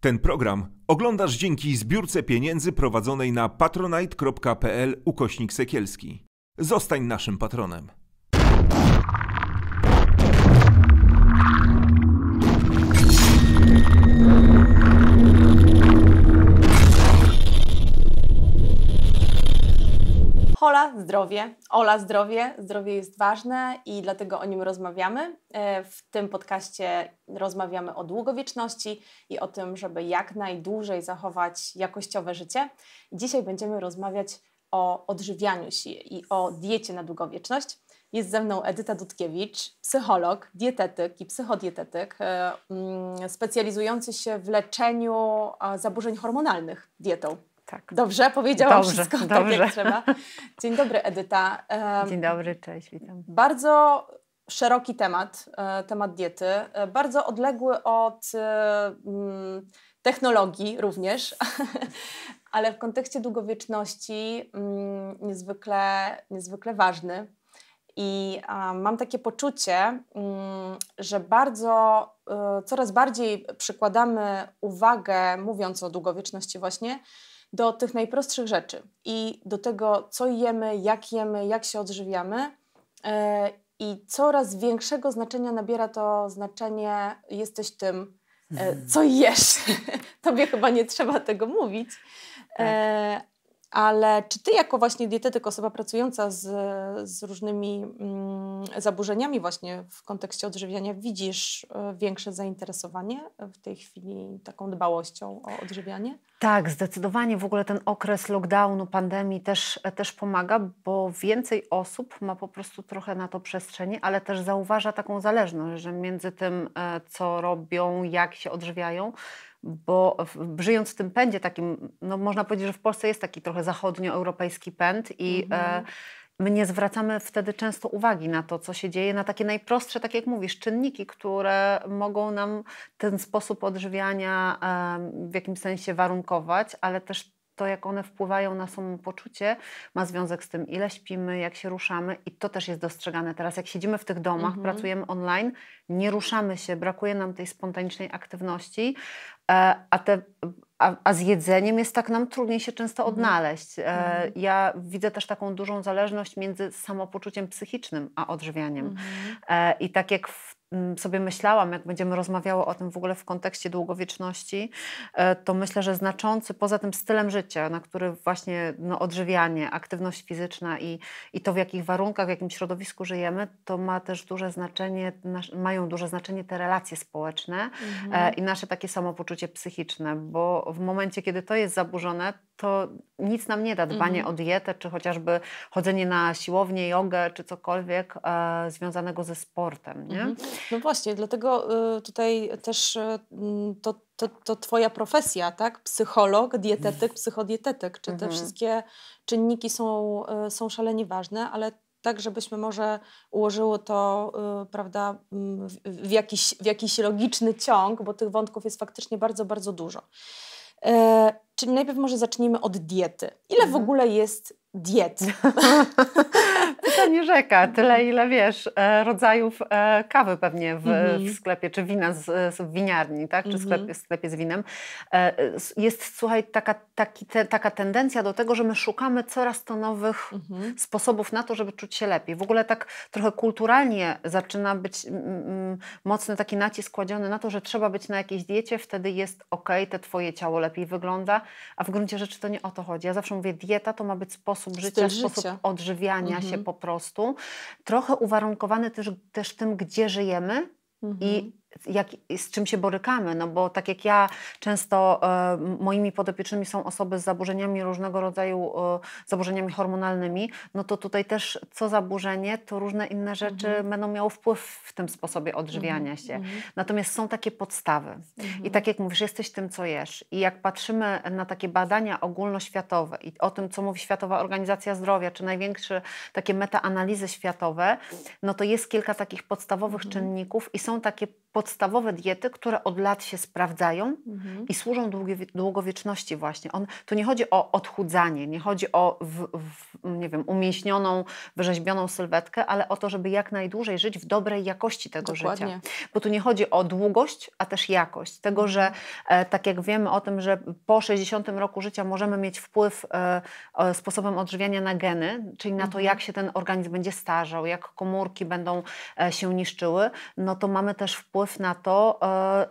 Ten program oglądasz dzięki zbiórce pieniędzy prowadzonej na patronite.pl ukośnik sekielski. Zostań naszym patronem. Hola, zdrowie. Ola, zdrowie. Zdrowie jest ważne i dlatego o nim rozmawiamy. E, w tym podcaście rozmawiamy o długowieczności i o tym, żeby jak najdłużej zachować jakościowe życie. Dzisiaj będziemy rozmawiać o odżywianiu się i o diecie na długowieczność. Jest ze mną Edyta Dudkiewicz, psycholog, dietetyk i psychodietetyk, e, mm, specjalizujący się w leczeniu zaburzeń hormonalnych dietą. Tak. Dobrze, powiedziałam dobrze, wszystko tak, dobrze. tak jak trzeba. Dzień dobry Edyta. Dzień dobry, cześć, witam. Bardzo szeroki temat, e, temat diety, e, bardzo odległy od e, mm, technologii również, ale w kontekście długowieczności mm, niezwykle, niezwykle ważny. I mam takie poczucie, mm, że bardzo, coraz bardziej przykładamy uwagę, mówiąc o długowieczności, właśnie do tych najprostszych rzeczy i do tego, co jemy, jak jemy, jak się odżywiamy. E, I coraz większego znaczenia nabiera to znaczenie, jesteś tym, e, mhm. co jesz. Tobie chyba nie trzeba tego mówić. E, tak. Ale czy ty jako właśnie dietetyk, osoba pracująca z, z różnymi mm, zaburzeniami właśnie w kontekście odżywiania widzisz e, większe zainteresowanie w tej chwili taką dbałością o odżywianie? Tak, zdecydowanie w ogóle ten okres lockdownu, pandemii też, e, też pomaga, bo więcej osób ma po prostu trochę na to przestrzeni, ale też zauważa taką zależność, że między tym, e, co robią, jak się odżywiają, bo żyjąc w tym pędzie takim, no można powiedzieć, że w Polsce jest taki trochę zachodnioeuropejski pęd i mhm. E, my nie zwracamy wtedy często uwagi na to, co się dzieje, na takie najprostsze, tak jak mówisz, czynniki, które mogą nam ten sposób odżywiania e, w jakimś sensie warunkować, ale też to, jak one wpływają na samopoczucie, ma związek z tym, ile śpimy, jak się ruszamy, i to też jest dostrzegane teraz. Jak siedzimy w tych domach, mhm. pracujemy online, nie ruszamy się, brakuje nam tej spontanicznej aktywności, e, a te a, a, z jedzeniem jest tak nam trudniej się często mhm. odnaleźć. E, mhm. ja widzę też taką dużą zależność między samopoczuciem psychicznym a odżywianiem. Mhm. E, I tak jak w sobie myślałam, jak będziemy rozmawiały o tym w ogóle w kontekście długowieczności, e, to myślę, że znaczący poza tym stylem życia, na który właśnie no, odżywianie, aktywność fizyczna i, i to w jakich warunkach, w jakim środowisku żyjemy, to ma też duże znaczenie, mają duże znaczenie te relacje społeczne e, mhm. i nasze takie samopoczucie psychiczne, bo w momencie, kiedy to jest zaburzone, to nic nam nie da dbanie mhm. o dietę, czy chociażby chodzenie na siłownię, jogę, czy cokolwiek e, związanego ze sportem. Nie? Mhm. No właśnie, dlatego y, tutaj też y, mm, to, to, to twoja profesja, tak? Psycholog, dietetyk, psychodietetyk. Czy te mhm. wszystkie czynniki są, y, są szalenie ważne, ale tak, żebyśmy może ułożyło to prawda, mm, w, jakiś, w jakiś logiczny ciąg, bo tych wątków jest faktycznie bardzo, bardzo dużo. Yy, czyli najpierw może zacznijmy od diety. Ile mhm. w ogóle jest diet? to nie rzeka, tyle ile wiesz, e, rodzajów e, kawy pewnie w, mhm. w sklepie, czy wina z, z winiarni, tak? czy mhm. sklepie, sklepie z winem. E, jest, słuchaj, taka, taki, te, taka tendencja do tego, że my szukamy coraz to nowych mhm. sposobów na to, żeby czuć się lepiej. W ogóle tak trochę kulturalnie zaczyna być mm, mocny taki nacisk kładziony na to, że trzeba być na jakiejś diecie, wtedy jest ok, te twoje ciało lepiej wygląda, a w gruncie rzeczy to nie o to chodzi. Ja zawsze mówię, dieta to ma być sposób życia, sposób odżywiania mhm. się po prostu prostu, trochę uwarunkowane też, też tym, gdzie żyjemy mhm. i jak, z czym się borykamy, no bo tak jak ja często e, moimi podopiecznymi są osoby z zaburzeniami różnego rodzaju, e, zaburzeniami hormonalnymi, no to tutaj też co zaburzenie, to różne inne rzeczy mhm. będą miały wpływ w tym sposobie odżywiania mhm. się. Mhm. Natomiast są takie podstawy mhm. i tak jak mówisz, jesteś tym, co jesz i jak patrzymy na takie badania ogólnoświatowe i o tym, co mówi Światowa Organizacja Zdrowia, czy największe takie metaanalizy światowe, no to jest kilka takich podstawowych mhm. czynników i są takie podstawowe diety, które od lat się sprawdzają mhm. i służą długowieczności właśnie. On, tu nie chodzi o odchudzanie, nie chodzi o w, w, nie wiem, umięśnioną, wyrzeźbioną sylwetkę, ale o to, żeby jak najdłużej żyć w dobrej jakości tego Dokładnie. życia. Bo tu nie chodzi o długość, a też jakość. Tego, mhm. że e, tak jak wiemy o tym, że po 60 roku życia możemy mieć wpływ e, e, sposobem odżywiania na geny, czyli na to, mhm. jak się ten organizm będzie starzał, jak komórki będą e, się niszczyły, no to mamy też wpływ wpływ na to,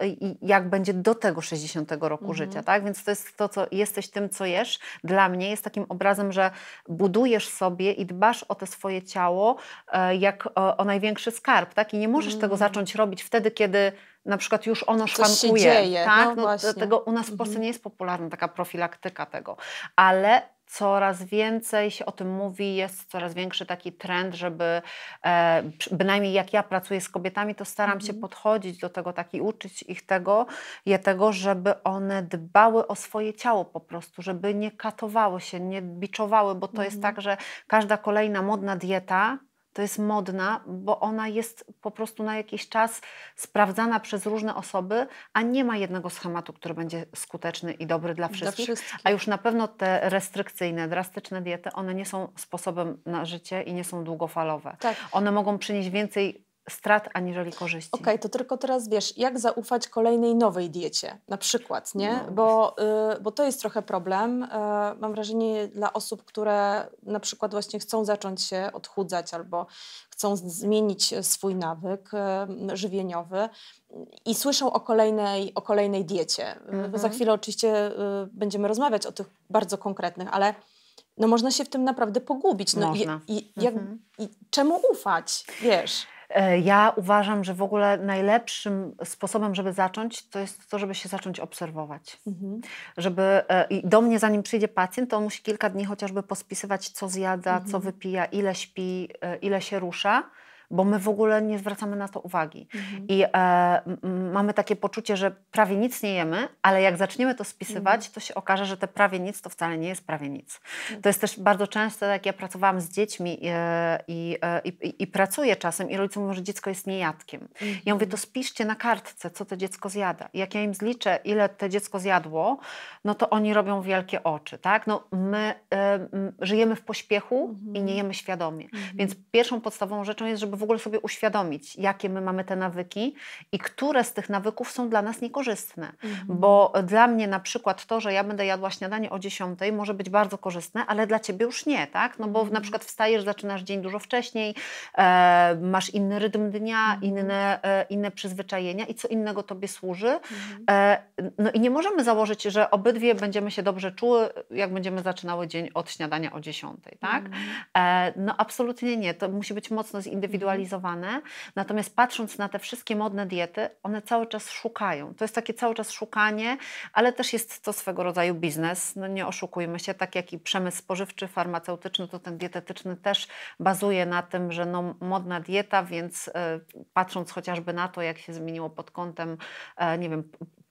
e, jak będzie do tego 60 roku mhm. życia. Tak? Więc to jest to, co jesteś tym, co jesz. Dla mnie jest takim obrazem, że budujesz sobie i dbasz o te swoje ciało e, jak o, największy skarb. Tak? I nie możesz mhm. tego zacząć robić wtedy, kiedy na przykład już ono szwankuje. Się dzieje. Tak? No, no, tego u nas w Polsce mhm. nie jest popularna taka profilaktyka tego. Ale coraz więcej się o tym mówi, jest coraz większy taki trend, żeby e, bynajmniej jak ja pracuję z kobietami, to staram się mhm. podchodzić do tego tak i uczyć ich tego, je tego, żeby one dbały o swoje ciało po prostu, żeby nie katowały się, nie biczowały, bo to jest mhm. tak, że każda kolejna modna dieta to jest modna, bo ona jest po prostu na jakiś czas sprawdzana przez różne osoby, a nie ma jednego schematu, który będzie skuteczny i dobry dla wszystkich. Dla wszystkich. A już na pewno te restrykcyjne, drastyczne diety, one nie są sposobem na życie i nie są długofalowe. Tak. One mogą przynieść więcej strat aniżeli korzyści. Okej, okay, to tylko teraz wiesz, jak zaufać kolejnej nowej diecie na przykład, nie? No. Bo, y, bo to jest trochę problem. Y, mam wrażenie dla osób, które na przykład właśnie chcą zacząć się odchudzać albo chcą zmienić swój nawyk y, żywieniowy i słyszą o kolejnej, o kolejnej diecie. Y, mhm. Za chwilę oczywiście y, będziemy rozmawiać o tych bardzo konkretnych, ale no można się w tym naprawdę pogubić. No, można. I, i, jak, mhm. i czemu ufać, wiesz? E, ja uważam, że w ogóle najlepszym sposobem, żeby zacząć, to jest to, żeby się zacząć obserwować. Mhm. Żeby e, do mnie, zanim przyjdzie pacjent, to on musi kilka dni chociażby pospisywać, co zjada, mhm. co wypija, ile śpi, e, ile się rusza bo my w ogóle nie zwracamy na to uwagi. Mhm. I e, mamy takie poczucie, że prawie nic nie jemy, ale jak zaczniemy to spisywać, mhm. to się okaże, że te prawie nic to wcale nie jest prawie nic. Mhm. To jest też bardzo często, jak ja pracowałam z dziećmi e, i, e, i, i, i pracuję czasem i rodzice mówią, że dziecko jest niejadkiem. Ja mówię, mhm. to spiszcie na kartce, co to dziecko zjada. I jak ja im zliczę, ile to dziecko zjadło, no to oni robią wielkie oczy, tak? No my e, żyjemy w pośpiechu i nie mhm. jemy świadomie. Mhm. Więc pierwszą podstawową rzeczą jest, żeby w ogóle sobie uświadomić, jakie my mamy te nawyki i które z tych nawyków są dla nas niekorzystne. Mhm. Bo dla mnie na przykład to, że ja będę jadła śniadanie o 10 może być bardzo korzystne, ale dla ciebie już nie, tak? No bo mhm. na przykład wstajesz, zaczynasz dzień dużo wcześniej, e, masz inny rytm dnia, mhm. inne, e, inne przyzwyczajenia i co innego tobie służy. Mhm. E, no i nie możemy założyć, że obydwie będziemy się dobrze czuły, jak będziemy zaczynały dzień od śniadania o 10, tak? Mhm. E, no absolutnie nie, to musi być mocno zindywidualizowane zindywidualizowane. Natomiast patrząc na te wszystkie modne diety, one cały czas szukają. To jest takie cały czas szukanie, ale też jest to swego rodzaju biznes. No nie oszukujmy się, tak jak i przemysł spożywczy, farmaceutyczny, to ten dietetyczny też bazuje na tym, że no, modna dieta, więc e, patrząc chociażby na to, jak się zmieniło pod kątem, e, nie wiem,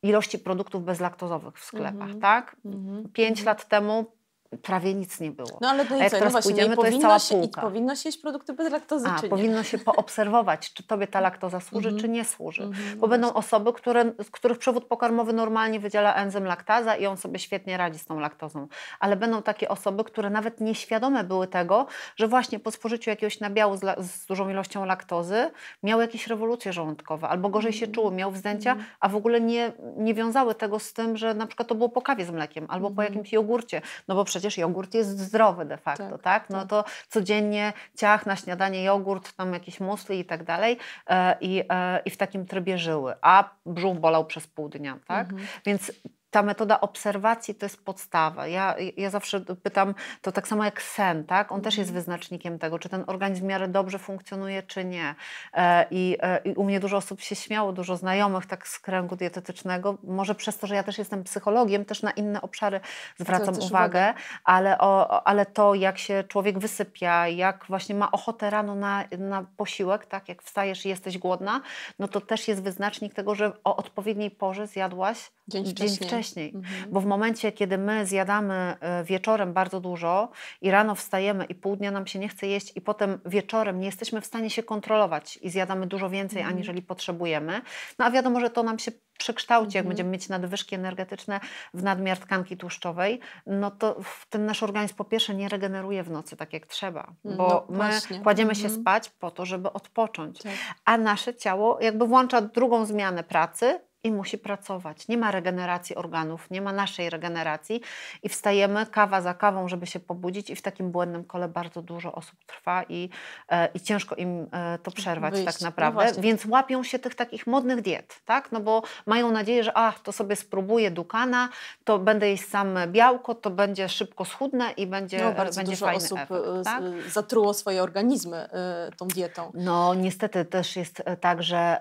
ilości produktów bezlaktozowych w sklepach, mm -hmm. tak? Mm -hmm. Pięć mm -hmm. lat temu prawie nic nie było. No ale no i jak co, no teraz no właśnie, pójdziemy, to jest cała się, Powinno się jeść produkty bez laktozy, A, czy nie? powinno się poobserwować, czy tobie ta laktoza służy, mhm. czy nie służy. Mhm, no bo będą osoby, które, z których przewód pokarmowy normalnie wydziela enzym laktaza i on sobie świetnie radzi z tą laktozą. Ale będą takie osoby, które nawet nieświadome były tego, że właśnie po spożyciu jakiegoś nabiału z, z dużą ilością laktozy miał jakieś rewolucje żołądkowe, albo gorzej się mhm. czuły, miał wzdęcia, a w ogóle nie, nie wiązały tego z tym, że na przykład to było po kawie z mlekiem, albo po jakimś jogurcie, no bo przecież przecież jogurt jest zdrowy de facto, tak? tak? No tak. to codziennie ciach na śniadanie jogurt, tam jakieś musli i tak dalej e, i, e, i w takim trybie żyły, a brzuch bolał przez pół dnia, tak? Mhm. Więc ta metoda obserwacji to jest podstawa. Ja, ja zawsze pytam, to tak samo jak sen, tak? On też jest mhm. wyznacznikiem tego, czy ten organizm w miarę dobrze funkcjonuje, czy nie. E, I, e, I, u mnie dużo osób się śmiało, dużo znajomych tak z kręgu dietetycznego. Może przez to, że ja też jestem psychologiem, też na inne obszary zwracam uwagę, uwagę, ale, o, ale to, jak się człowiek wysypia, jak właśnie ma ochotę rano na, na posiłek, tak? Jak wstajesz i jesteś głodna, no to też jest wyznacznik tego, że o odpowiedniej porze zjadłaś dzień wcześniej. Dzień wcześniej wcześniej. Mhm. Bo w momencie, kiedy my zjadamy e, wieczorem bardzo dużo i rano wstajemy i pół dnia nam się nie chce jeść i potem wieczorem nie jesteśmy w stanie się kontrolować i zjadamy dużo więcej, mhm. aniżeli potrzebujemy, no a wiadomo, że to nam się przekształci, jak mhm. będziemy mieć nadwyżki energetyczne w nadmiar tkanki tłuszczowej, no to ten nasz organizm po pierwsze nie regeneruje w nocy tak jak trzeba, mm, bo no, my właśnie. kładziemy się mhm. spać po to, żeby odpocząć, tak. a nasze ciało jakby włącza drugą zmianę pracy, i musi pracować. Nie ma regeneracji organów, nie ma naszej regeneracji i wstajemy kawa za kawą, żeby się pobudzić i w takim błędnym kole bardzo dużo osób trwa i, e, i ciężko im e, to przerwać Wyjść. tak no naprawdę. No Więc łapią się tych takich modnych diet, tak? No bo mają nadzieję, że a, to sobie spróbuję dukana, to będę jeść same białko, to będzie szybko schudne i będzie, no, bardzo będzie dużo fajny osób efekt, e, tak? zatruło swoje organizmy tą dietą. No niestety też jest tak, że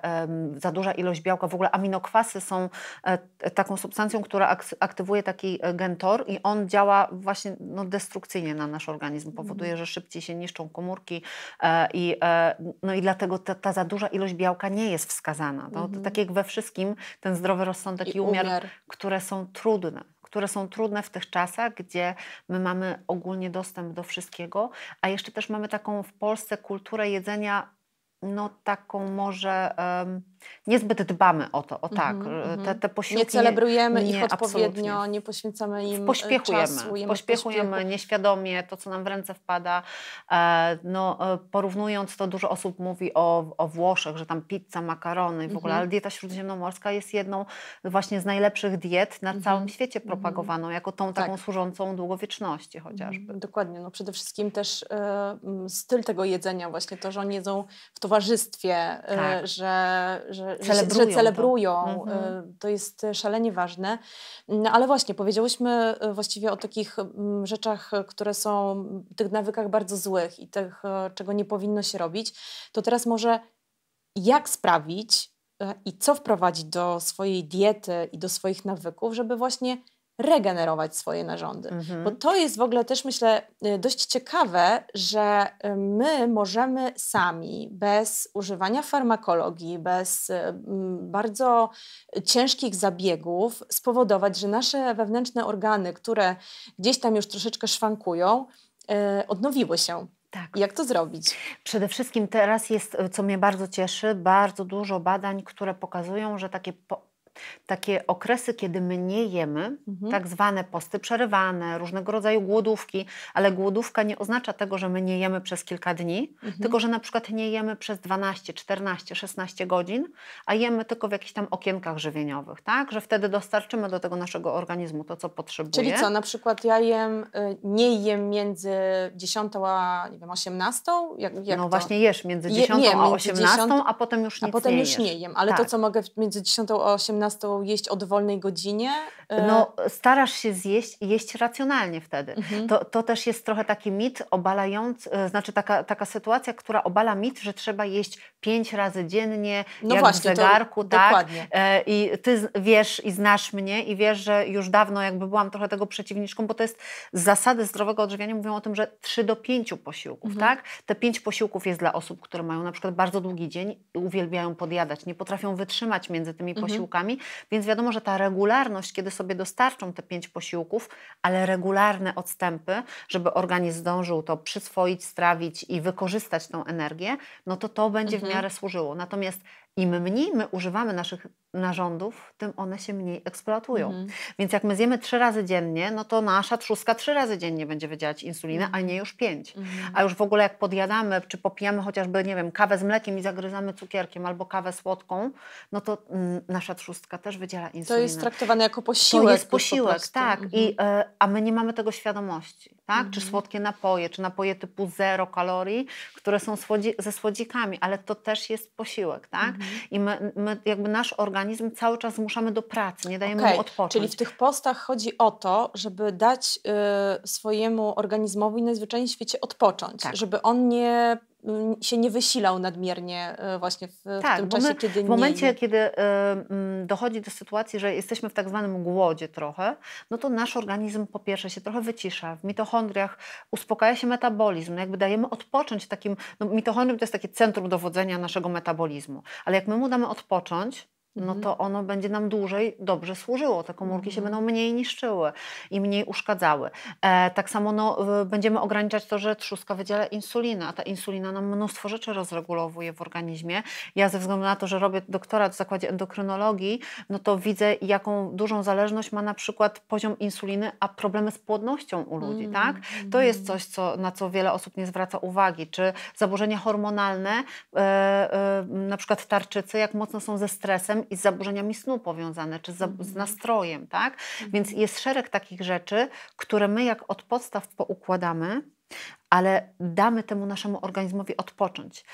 za duża ilość białka, w ogóle aminokwasy kwasy są e, taką substancją, która aktywuje taki e, gentor i on działa właśnie no, destrukcyjnie na nasz organizm. Mhm. Powoduje, że szybciej się niszczą komórki e, i, no i dlatego ta, ta za duża ilość białka nie jest wskazana. to, mhm. tak jak we wszystkim ten zdrowy rozsądek i, i umiar, umiar, które są trudne które są trudne w tych czasach, gdzie my mamy ogólnie dostęp do wszystkiego, a jeszcze też mamy taką w Polsce kulturę jedzenia no taką może um, niezbyt dbamy o to, o tak, mm -hmm. te, te posiłki. Nie celebrujemy nie, ich odpowiednio, absolutnie. nie poświęcamy im e, pośpiechujemy, czasu. Jemy pośpiechujemy nieświadomie to, co nam w ręce wpada. E, no, e, porównując to, dużo osób mówi o, o Włoszech, że tam pizza, makarony w ogóle, mm -hmm. ale dieta śródziemnomorska jest jedną właśnie z najlepszych diet na mm -hmm. całym świecie mhm. propagowaną, jako tą tak. taką tak. służącą długowieczności chociażby. Mhm, dokładnie, no przede wszystkim też y, styl tego jedzenia właśnie, to, że oni jedzą w towarzystwie towarzystwie, y, tak. że, że, celebrują, że celebrują. To. Y, mhm. to. jest szalenie ważne. No, ale właśnie, powiedziałyśmy y, właściwie o takich rzeczach, które są, tych nawykach bardzo złych i tych, czego nie powinno się robić. To teraz może jak sprawić i co wprowadzić do swojej diety i do swoich nawyków, żeby właśnie regenerować swoje narządy. Mhm. Bo to jest w ogóle też, myślę, y, dość ciekawe, że y, my możemy sami, bez używania farmakologii, bez y, bardzo ciężkich zabiegów, spowodować, że nasze wewnętrzne organy, które gdzieś tam już troszeczkę szwankują, odnowiły się. Tak. Jak to zrobić? Przede wszystkim teraz jest, co mnie bardzo cieszy, bardzo dużo badań, które pokazują, że takie po takie okresy, kiedy my nie jemy, mhm. tak zwane posty przerywane, różnego rodzaju głodówki, ale głodówka nie oznacza tego, że my nie jemy przez kilka dni, mhm. tylko że na przykład nie jemy przez 12, 14, 16 godzin, a jemy tylko w jakichś tam okienkach żywieniowych, tak? Że wtedy dostarczymy do tego naszego organizmu to, co potrzebuje. Czyli co, na przykład ja jem, y, nie jem między 10 a nie wiem, 18? Jak, jak no to? właśnie jesz między 10 Je, nie, a 18, 10, a potem już nic a potem nie, już nie jem, ale tak. to, co mogę między 10 a 18 jeść o dowolnej godzinie? no, e, starasz się zjeść jeść racjonalnie wtedy. Mhm. To, to też jest trochę taki mit obalający, e, znaczy taka, taka sytuacja, która obala mit, że trzeba jeść pięć razy dziennie, no jak właśnie, w zegarku, to, tak? Dokładnie. E, I ty wiesz i znasz mnie i wiesz, że już dawno jakby byłam trochę tego przeciwniczką, bo to jest zasady zdrowego odżywiania mówią o tym, że trzy do pięciu posiłków, mhm. tak? Te pięć posiłków jest dla osób, które mają na przykład bardzo długi dzień i uwielbiają podjadać, nie potrafią wytrzymać między tymi mhm. posiłkami, mhm. więc wiadomo, że ta regularność, kiedy sobie dostarczą te pięć posiłków, ale regularne odstępy, żeby organizm zdążył to przyswoić, strawić i wykorzystać tą energię, no to to będzie mhm. w miarę służyło. Natomiast im mniej my używamy naszych narządów, tym one się mniej eksploatują. Mhm. Więc jak my zjemy trzy razy dziennie, no to nasza trzustka trzy razy dziennie będzie wydzielać insulinę, mhm. a nie już pięć. Mhm. A już w ogóle jak podjadamy, czy popijamy chociażby, nie wiem, kawę z mlekiem i zagryzamy cukierkiem albo kawę słodką, no to mm, nasza trzustka też wydziela insulinę. To jest traktowane jako posiłek. To jest posiłek, po tak. I, mhm. e, a my nie mamy tego świadomości tak? Czy mhm. słodkie napoje, czy napoje typu zero kalorii, które są słodzi ze słodzikami, ale to też jest posiłek, tak? Mhm. I my, my, jakby nasz organizm cały czas zmuszamy do pracy, nie dajemy okay. mu odpocząć. Czyli w tych postach chodzi o to, żeby dać y, swojemu organizmowi najzwyczajniej w świecie odpocząć, tak. żeby on nie się nie wysilał nadmiernie e, właśnie w, tak, w tym czasie, my, kiedy w momencie, nie... kiedy e, dochodzi do sytuacji, że jesteśmy w tak zwanym głodzie trochę, no to nasz organizm po pierwsze się trochę wycisza. W mitochondriach uspokaja się metabolizm. No jakby dajemy odpocząć takim... No mitochondrium to jest takie centrum dowodzenia naszego metabolizmu. Ale jak my mu damy odpocząć, no mhm. to ono będzie nam dłużej dobrze służyło. Te komórki się mhm. będą mniej niszczyły i mniej uszkadzały. E, tak samo no, będziemy ograniczać to, że trzustka wydziela insulina, a ta insulina nam mnóstwo rzeczy rozregulowuje w organizmie. Ja ze względu na to, że robię doktorat w zakładzie endokrynologii, no to widzę, jaką dużą zależność ma na przykład poziom insuliny, a problemy z płodnością u ludzi, mm, tak? Mm, to jest mm. coś, co, na co wiele osób nie zwraca uwagi, czy zaburzenia hormonalne, e, e, na przykład tarczycy, jak mocno są ze stresem i z zaburzeniami snu powiązane, czy z, z mhm. nastrojem, tak? Mhm. Więc jest szereg takich rzeczy, które my jak od podstaw poukładamy, ale damy temu naszemu organizmowi odpocząć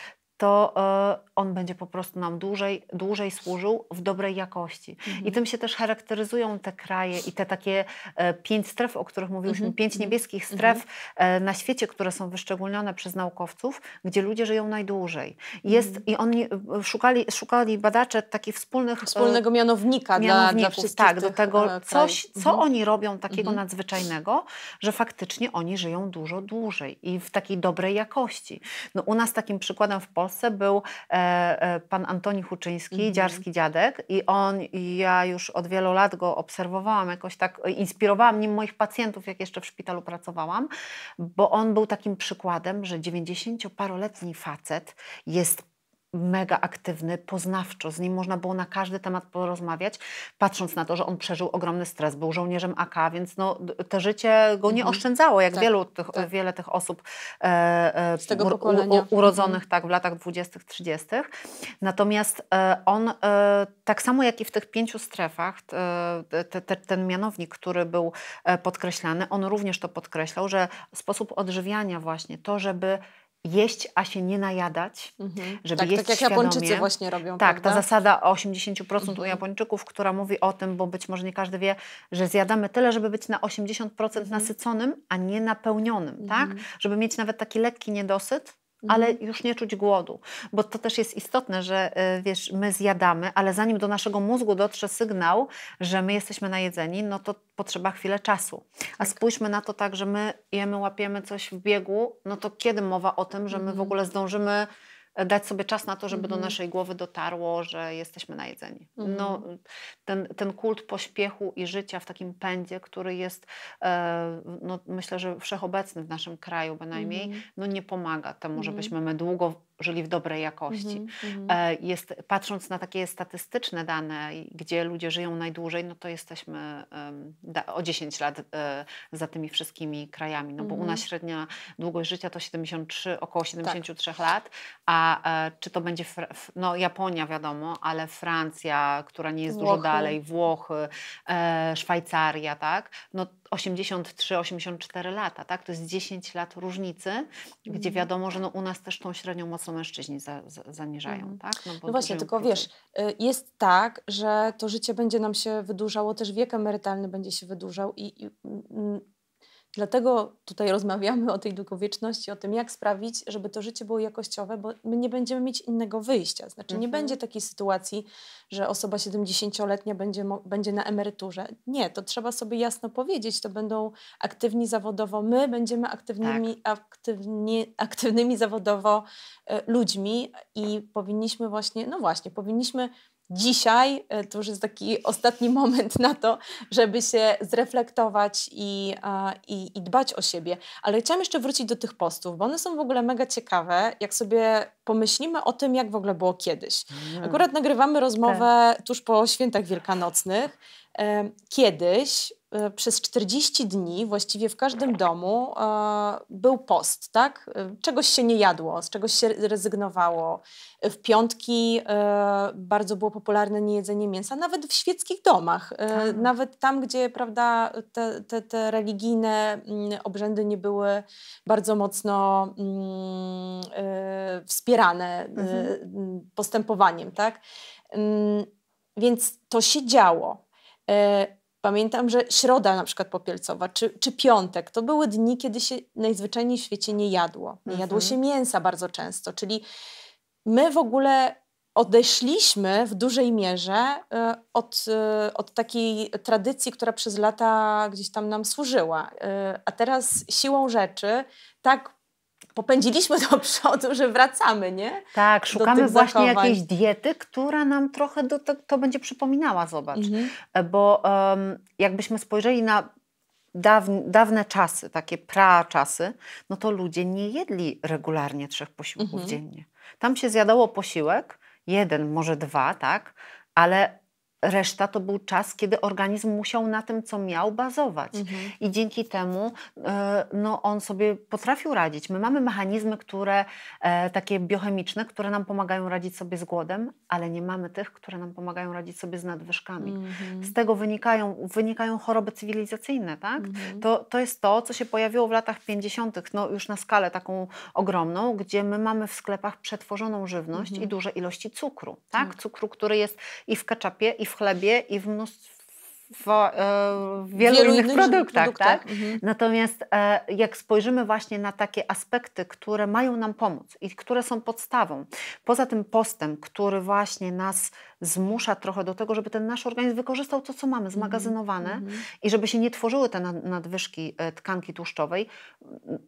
to e, on będzie po prostu nam dłużej, dłużej służył w dobrej jakości. Mhm. I tym się też charakteryzują te kraje i te takie e, pięć stref, o których mówiliśmy, mhm. pięć mhm. niebieskich mhm. stref mhm. na świecie, które są wyszczególnione przez naukowców, gdzie ludzie żyją najdłużej. Jest, mhm. I oni szukali, szukali badacze takich wspólnych... Wspólnego mianownika, dla, dla wszystkich Tak, do tego coś, co oni robią takiego nadzwyczajnego, że faktycznie oni żyją dużo dłużej i w takiej dobrej jakości. No, u nas takim przykładem w Polsce Polsce był e, e, pan Antoni Huczyński, mhm. dziarski dziadek i on, ja już od wielu lat go obserwowałam, jakoś tak e, inspirowałam nim moich pacjentów, jak jeszcze w szpitalu pracowałam, bo on był takim przykładem, że 90-paroletni facet jest mega aktywny poznawczo. Z nim można było na każdy temat porozmawiać, patrząc na to, że on przeżył ogromny stres, był żołnierzem AK, więc no, to życie go nie mhm. oszczędzało, jak tak, wielu tych, tak. wiele tych osób e, e, Z tego pokolenia. U, u, urodzonych mhm. tak, w latach 20., 30. Natomiast e, on, e, tak samo jak i w tych pięciu strefach, e, te, te, ten mianownik, który był e, podkreślany, on również to podkreślał, że sposób odżywiania właśnie, to żeby jeść, a się nie najadać, mhm. żeby tak, tak jeść tak jak świadomie. Japończycy właśnie robią. Tak, prawda? ta zasada 80% mhm. u Japończyków, która mówi o tym, bo być może nie każdy wie, że zjadamy tyle, żeby być na 80% mhm. nasyconym, a nie napełnionym, tak? Mhm. Żeby mieć nawet taki lekki niedosyt, ale mhm. już nie czuć głodu, bo to też jest istotne, że e, wiesz, my zjadamy, ale zanim do naszego mózgu dotrze sygnał, że my jesteśmy najedzeni, no to potrzeba chwilę czasu. A tak. spójrzmy na to tak, że my jemy, łapiemy coś w biegu, no to kiedy mowa o tym, że my w mhm. ogóle zdążymy dać sobie czas na to, żeby do mhm. naszej głowy dotarło, że jesteśmy najedzeni. jedzeni. Mhm. No, ten, ten kult pośpiechu i życia w takim pędzie, który jest, e, no, myślę, że wszechobecny w naszym kraju bynajmniej, mm no nie pomaga temu, mhm. żebyśmy my długo żyli w dobrej jakości. Mm -hmm. Jest, patrząc na takie statystyczne dane, gdzie ludzie żyją najdłużej, no to jesteśmy o 10 lat e, za tymi wszystkimi krajami, no bo mm -hmm. u nas mhm. średnia długość życia to 73, około 73 tak. lat, a e, czy to będzie, no Japonia wiadomo, ale Francja, która nie jest Włochy. dużo dalej, Włochy, Szwajcaria, tak, no 83-84 lata, tak? To jest 10 lat różnicy, gdzie mhm. wiadomo, że no u nas też tą średnią mocno mężczyźni za, za, mhm. tak? No, no właśnie, tylko krócej. wiesz, y, jest tak, że to życie będzie nam się wydłużało, też wiek emerytalny będzie się wydłużał i, i Dlatego tutaj rozmawiamy o tej długowieczności, o tym, jak sprawić, żeby to życie było jakościowe, bo my nie będziemy mieć innego wyjścia. Znaczy, nie mhm. będzie takiej sytuacji, że osoba 70-letnia będzie, będzie na emeryturze. Nie, to trzeba sobie jasno powiedzieć. To będą aktywni zawodowo my, będziemy aktywnymi, tak. aktywni, aktywnymi zawodowo e, ludźmi i powinniśmy właśnie, no właśnie, powinniśmy dzisiaj e, to już jest taki ostatni moment na to, żeby się zreflektować i, i, i, dbać o siebie. Ale chciałam jeszcze wrócić do tych postów, bo one są w ogóle mega ciekawe, jak sobie pomyślimy o tym, jak w ogóle było kiedyś. Mm. Akurat nagrywamy rozmowę tak. tuż po świętach wielkanocnych, E, kiedyś e, przez 40 dni właściwie w każdym domu e, był post, tak? Czegoś się nie jadło, z czegoś się rezygnowało. W piątki bardzo było popularne niejedzenie mięsa, nawet w świeckich domach, tak. nawet tam, gdzie prawda, te, te, te, religijne mm, obrzędy nie były bardzo mocno mm, wspierane mhm. postępowaniem, tak? Mm, więc to się działo. E, pamiętam, że środa na przykład popielcowa, czy, czy piątek, to były dni, kiedy się najzwyczajniej w świecie nie jadło. Nie jadło mhm. się mięsa bardzo często, czyli my w ogóle odeszliśmy w dużej mierze e, od, e, od takiej tradycji, która przez lata gdzieś tam nam służyła. A teraz siłą rzeczy tak popędziliśmy do przodu, że wracamy, nie? Tak, szukamy właśnie zachowań. jakiejś diety, która nam trochę do, to, to będzie przypominała, zobacz. Mhm. E, bo um, jakbyśmy spojrzeli na dawne, dawne czasy, takie pra-czasy, no to ludzie nie jedli regularnie trzech posiłków mhm. dziennie. Tam się zjadało posiłek, jeden, może dwa, tak? Ale reszta to był czas, kiedy organizm musiał na tym, co miał, bazować. Mhm. I dzięki temu e, no, on sobie potrafił radzić. My mamy mechanizmy, które e, takie biochemiczne, które nam pomagają radzić sobie z głodem, ale nie mamy tych, które nam pomagają radzić sobie z nadwyżkami. Mhm. Z tego wynikają, wynikają choroby cywilizacyjne. Tak? Mhm. To, to jest to, co się pojawiło w latach 50., no, już na skalę taką ogromną, gdzie my mamy w sklepach przetworzoną żywność i mhm. duże ilości cukru. Tak? tak? Cukru, który jest i w kaczapie, i w w chlebie i w mnóstwo w, e, w, wielu, innych, innych produktach, produktach. Tak? Mhm. Natomiast e, jak spojrzymy właśnie na takie aspekty, które mają nam pomóc i które są podstawą, poza tym postęp, który właśnie nas zmusza trochę do tego, żeby ten nasz organizm wykorzystał to, co mamy, mhm, zmagazynowane mm -hmm. i żeby się nie tworzyły te nadwyżki e, tkanki tłuszczowej,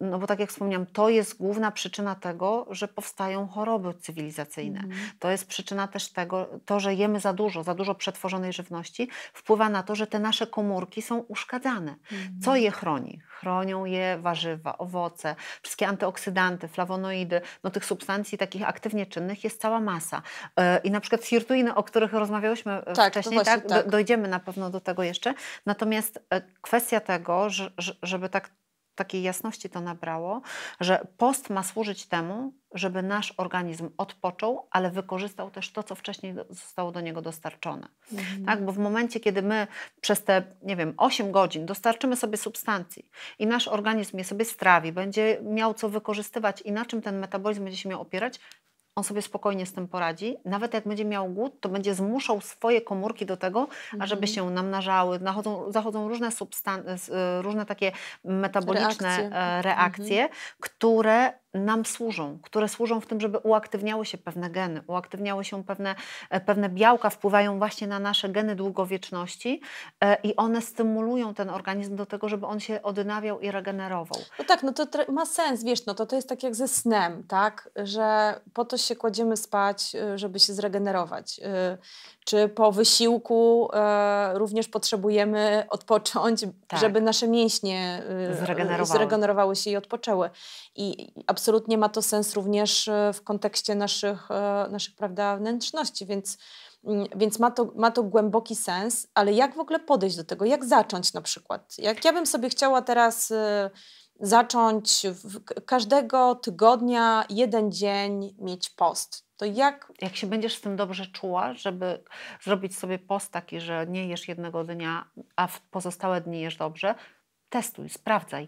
no bo tak jak wspomniałam, to jest główna przyczyna tego, że powstają choroby cywilizacyjne. Mm -hmm. To jest przyczyna też tego, to, że jemy za dużo, za dużo przetworzonej żywności, wpływa na to, że te nasze komórki są uszkadzane. Mm -hmm. Co mhm. je chroni? chronią je warzywa, owoce, wszystkie antyoksydanty, flawonoidy, no tych substancji takich aktywnie czynnych jest cała masa. E, I na przykład sirtuiny, o których rozmawiałyśmy e, tak, wcześniej, tak? tak? Dojdziemy na pewno do tego jeszcze. Natomiast e, kwestia tego, żeby tak takiej jasności to nabrało, że post ma służyć temu, żeby nasz organizm odpoczął, ale wykorzystał też to, co wcześniej zostało do niego dostarczone. Mhm. Tak, bo w momencie, kiedy my przez te, nie wiem, 8 godzin dostarczymy sobie substancji i nasz organizm je sobie strawi, będzie miał co wykorzystywać i na czym ten metabolizm będzie się miał opierać, on sobie spokojnie z tym poradzi. Nawet jak będzie miał głód, to będzie zmuszał swoje komórki do tego, ażeby mhm. się namnażały. Nachodzą, zachodzą różne, substan- y, różne takie metaboliczne reakcje, e, mhm. reakcje mhm. które nam służą, które służą w tym, żeby uaktywniały się pewne geny, uaktywniały się pewne, e, pewne białka, wpływają właśnie na nasze geny długowieczności e, i one stymulują ten organizm do tego, żeby on się odnawiał i regenerował. No tak, no to ma sens, wiesz, no to, to jest tak jak ze snem, tak, że po to się kładziemy spać, y, żeby się zregenerować. Y, czy po wysiłku y, również potrzebujemy odpocząć, tak. żeby nasze mięśnie zregenerowały. zregenerowały się i odpoczęły. I absolutnie ma to sens również w kontekście naszych, naszych prawda, wnętrzności, więc mm, więc ma to, ma to głęboki sens, ale jak w ogóle podejść do tego, jak zacząć na przykład? Jak ja bym sobie chciała teraz zacząć każdego tygodnia jeden dzień mieć post. To jak... jak się będziesz z tym dobrze czuła, żeby zrobić sobie post taki, że nie jesz jednego dnia, a w pozostałe dni jesz dobrze, testuj, sprawdzaj.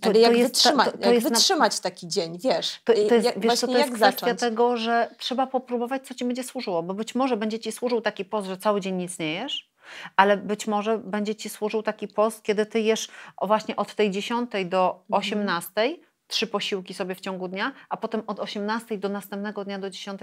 To, Ale jak, jest, wytrzyma, to, to jak jest wytrzymać na... taki dzień, wiesz? To, to jest, jak, wiesz, to, to jest jak kwestia zacząć? tego, że trzeba popróbować, co ci będzie służyło, bo być może będzie ci służył taki post, że cały dzień nic nie jesz, ale być może będzie ci służył taki post, kiedy ty jesz właśnie od tej 10 do 18, mhm. trzy posiłki sobie w ciągu dnia, a potem od 18 do następnego dnia do 10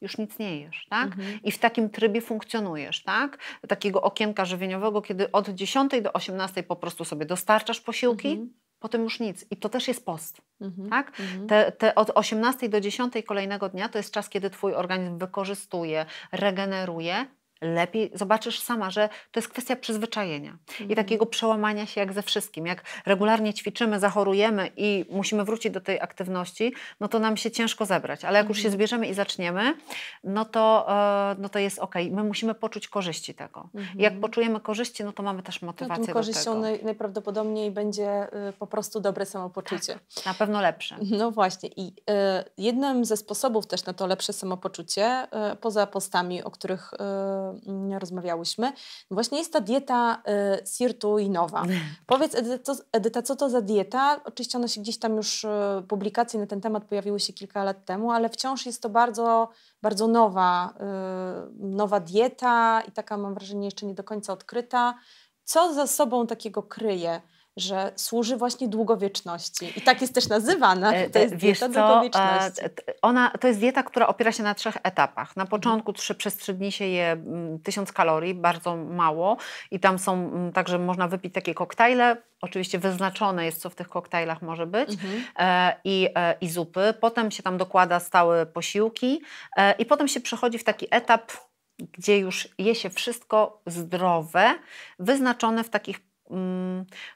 już nic nie jesz, tak? Mhm. I w takim trybie funkcjonujesz, tak? Takiego okienka żywieniowego, kiedy od 10 do 18 po prostu sobie dostarczasz posiłki, mhm. potem już nic. I to też jest post, mhm. tak? Mhm. Te, te, od 18 do 10 kolejnego dnia to jest czas, kiedy twój organizm wykorzystuje, regeneruje lepiej zobaczysz sama, że to jest kwestia przyzwyczajenia mhm. i takiego przełamania się jak ze wszystkim. Jak regularnie ćwiczymy, zachorujemy i musimy wrócić do tej aktywności, no to nam się ciężko zebrać, ale jak mhm. już się mhm. zbierzemy i zaczniemy, no to, e, no to jest ok. My musimy poczuć korzyści tego. Mhm. Jak poczujemy korzyści, no to mamy też no, motywację no, tego. korzyścią do naj, najprawdopodobniej będzie y, po prostu dobre samopoczucie. Tak, na pewno lepsze. No właśnie i y, jednym ze sposobów też na to lepsze samopoczucie, y, poza postami, o których Mm, rozmawiałyśmy. Właśnie jest ta dieta y, sirtuinowa. Tak. Powiedz Edyta, co to za dieta? Oczywiście ona się gdzieś tam już, y, publikacje na ten temat pojawiły się kilka lat temu, ale wciąż jest to bardzo, bardzo nowa, y, nowa dieta i taka mam wrażenie jeszcze nie do końca odkryta. Co za sobą takiego kryje? że służy właśnie długowieczności. I tak jest też nazywana. E, to jest Wiesz co? długowieczności. E, ona, to jest dieta, która opiera się na trzech etapach. Na początku trzy, przez trzy dni się je mm, tysiąc kalorii, bardzo mało. I tam są, mm, także można wypić takie koktajle, oczywiście wyznaczone jest, co w tych koktajlach może być mhm. e, i, e, i zupy. Potem się tam dokłada stałe posiłki e, i potem się przechodzi w taki etap, gdzie już je się wszystko zdrowe, wyznaczone w takich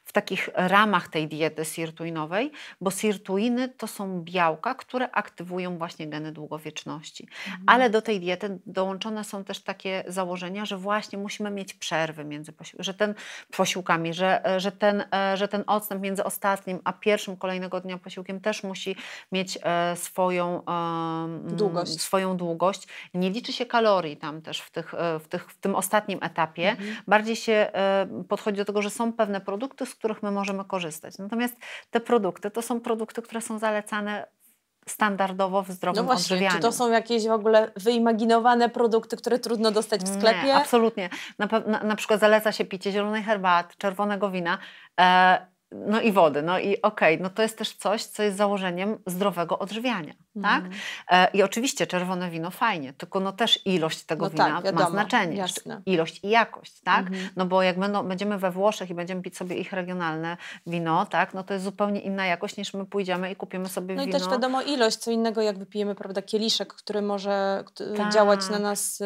w takich ramach tej diety sirtuinowej, bo sirtuiny to są białka, które aktywują właśnie geny długowieczności. Mhm. Ale do tej diety dołączone są też takie założenia, że właśnie musimy mieć przerwy między że ten, posiłkami, że, że, ten, e, że ten odstęp między ostatnim a pierwszym kolejnego dnia posiłkiem też musi mieć e, swoją długość. Swoją długość. Nie liczy się kalorii tam też w, tych, e, w, tych, w tym ostatnim etapie. Mhm. Bardziej się podchodzi do tego, że są są pewne produkty, z których my możemy korzystać. Natomiast te produkty to są produkty, które są zalecane standardowo w zdrowym no właśnie, odżywianiu. Czy to są jakieś w ogóle wyimaginowane produkty, które trudno dostać w sklepie? Nie, absolutnie. Na, na, na przykład zaleca się picie zielonej herbaty, czerwonego wina. E, no i wody, no i okej, okay, no to jest też coś, co jest założeniem zdrowego odżywiania tak? Mm. I oczywiście czerwone wino fajnie, tylko no też ilość tego no wina tak, wiadomo, ma znaczenie. Jasne. Ilość i jakość, tak? Mm. No bo jak będą, będziemy we Włoszech i będziemy pić sobie ich regionalne wino, tak? No to jest zupełnie inna jakość niż my pójdziemy i kupimy sobie no wino. No i też wiadomo ilość, co innego jak wypijemy, prawda, kieliszek, który może tak. działać na nas y,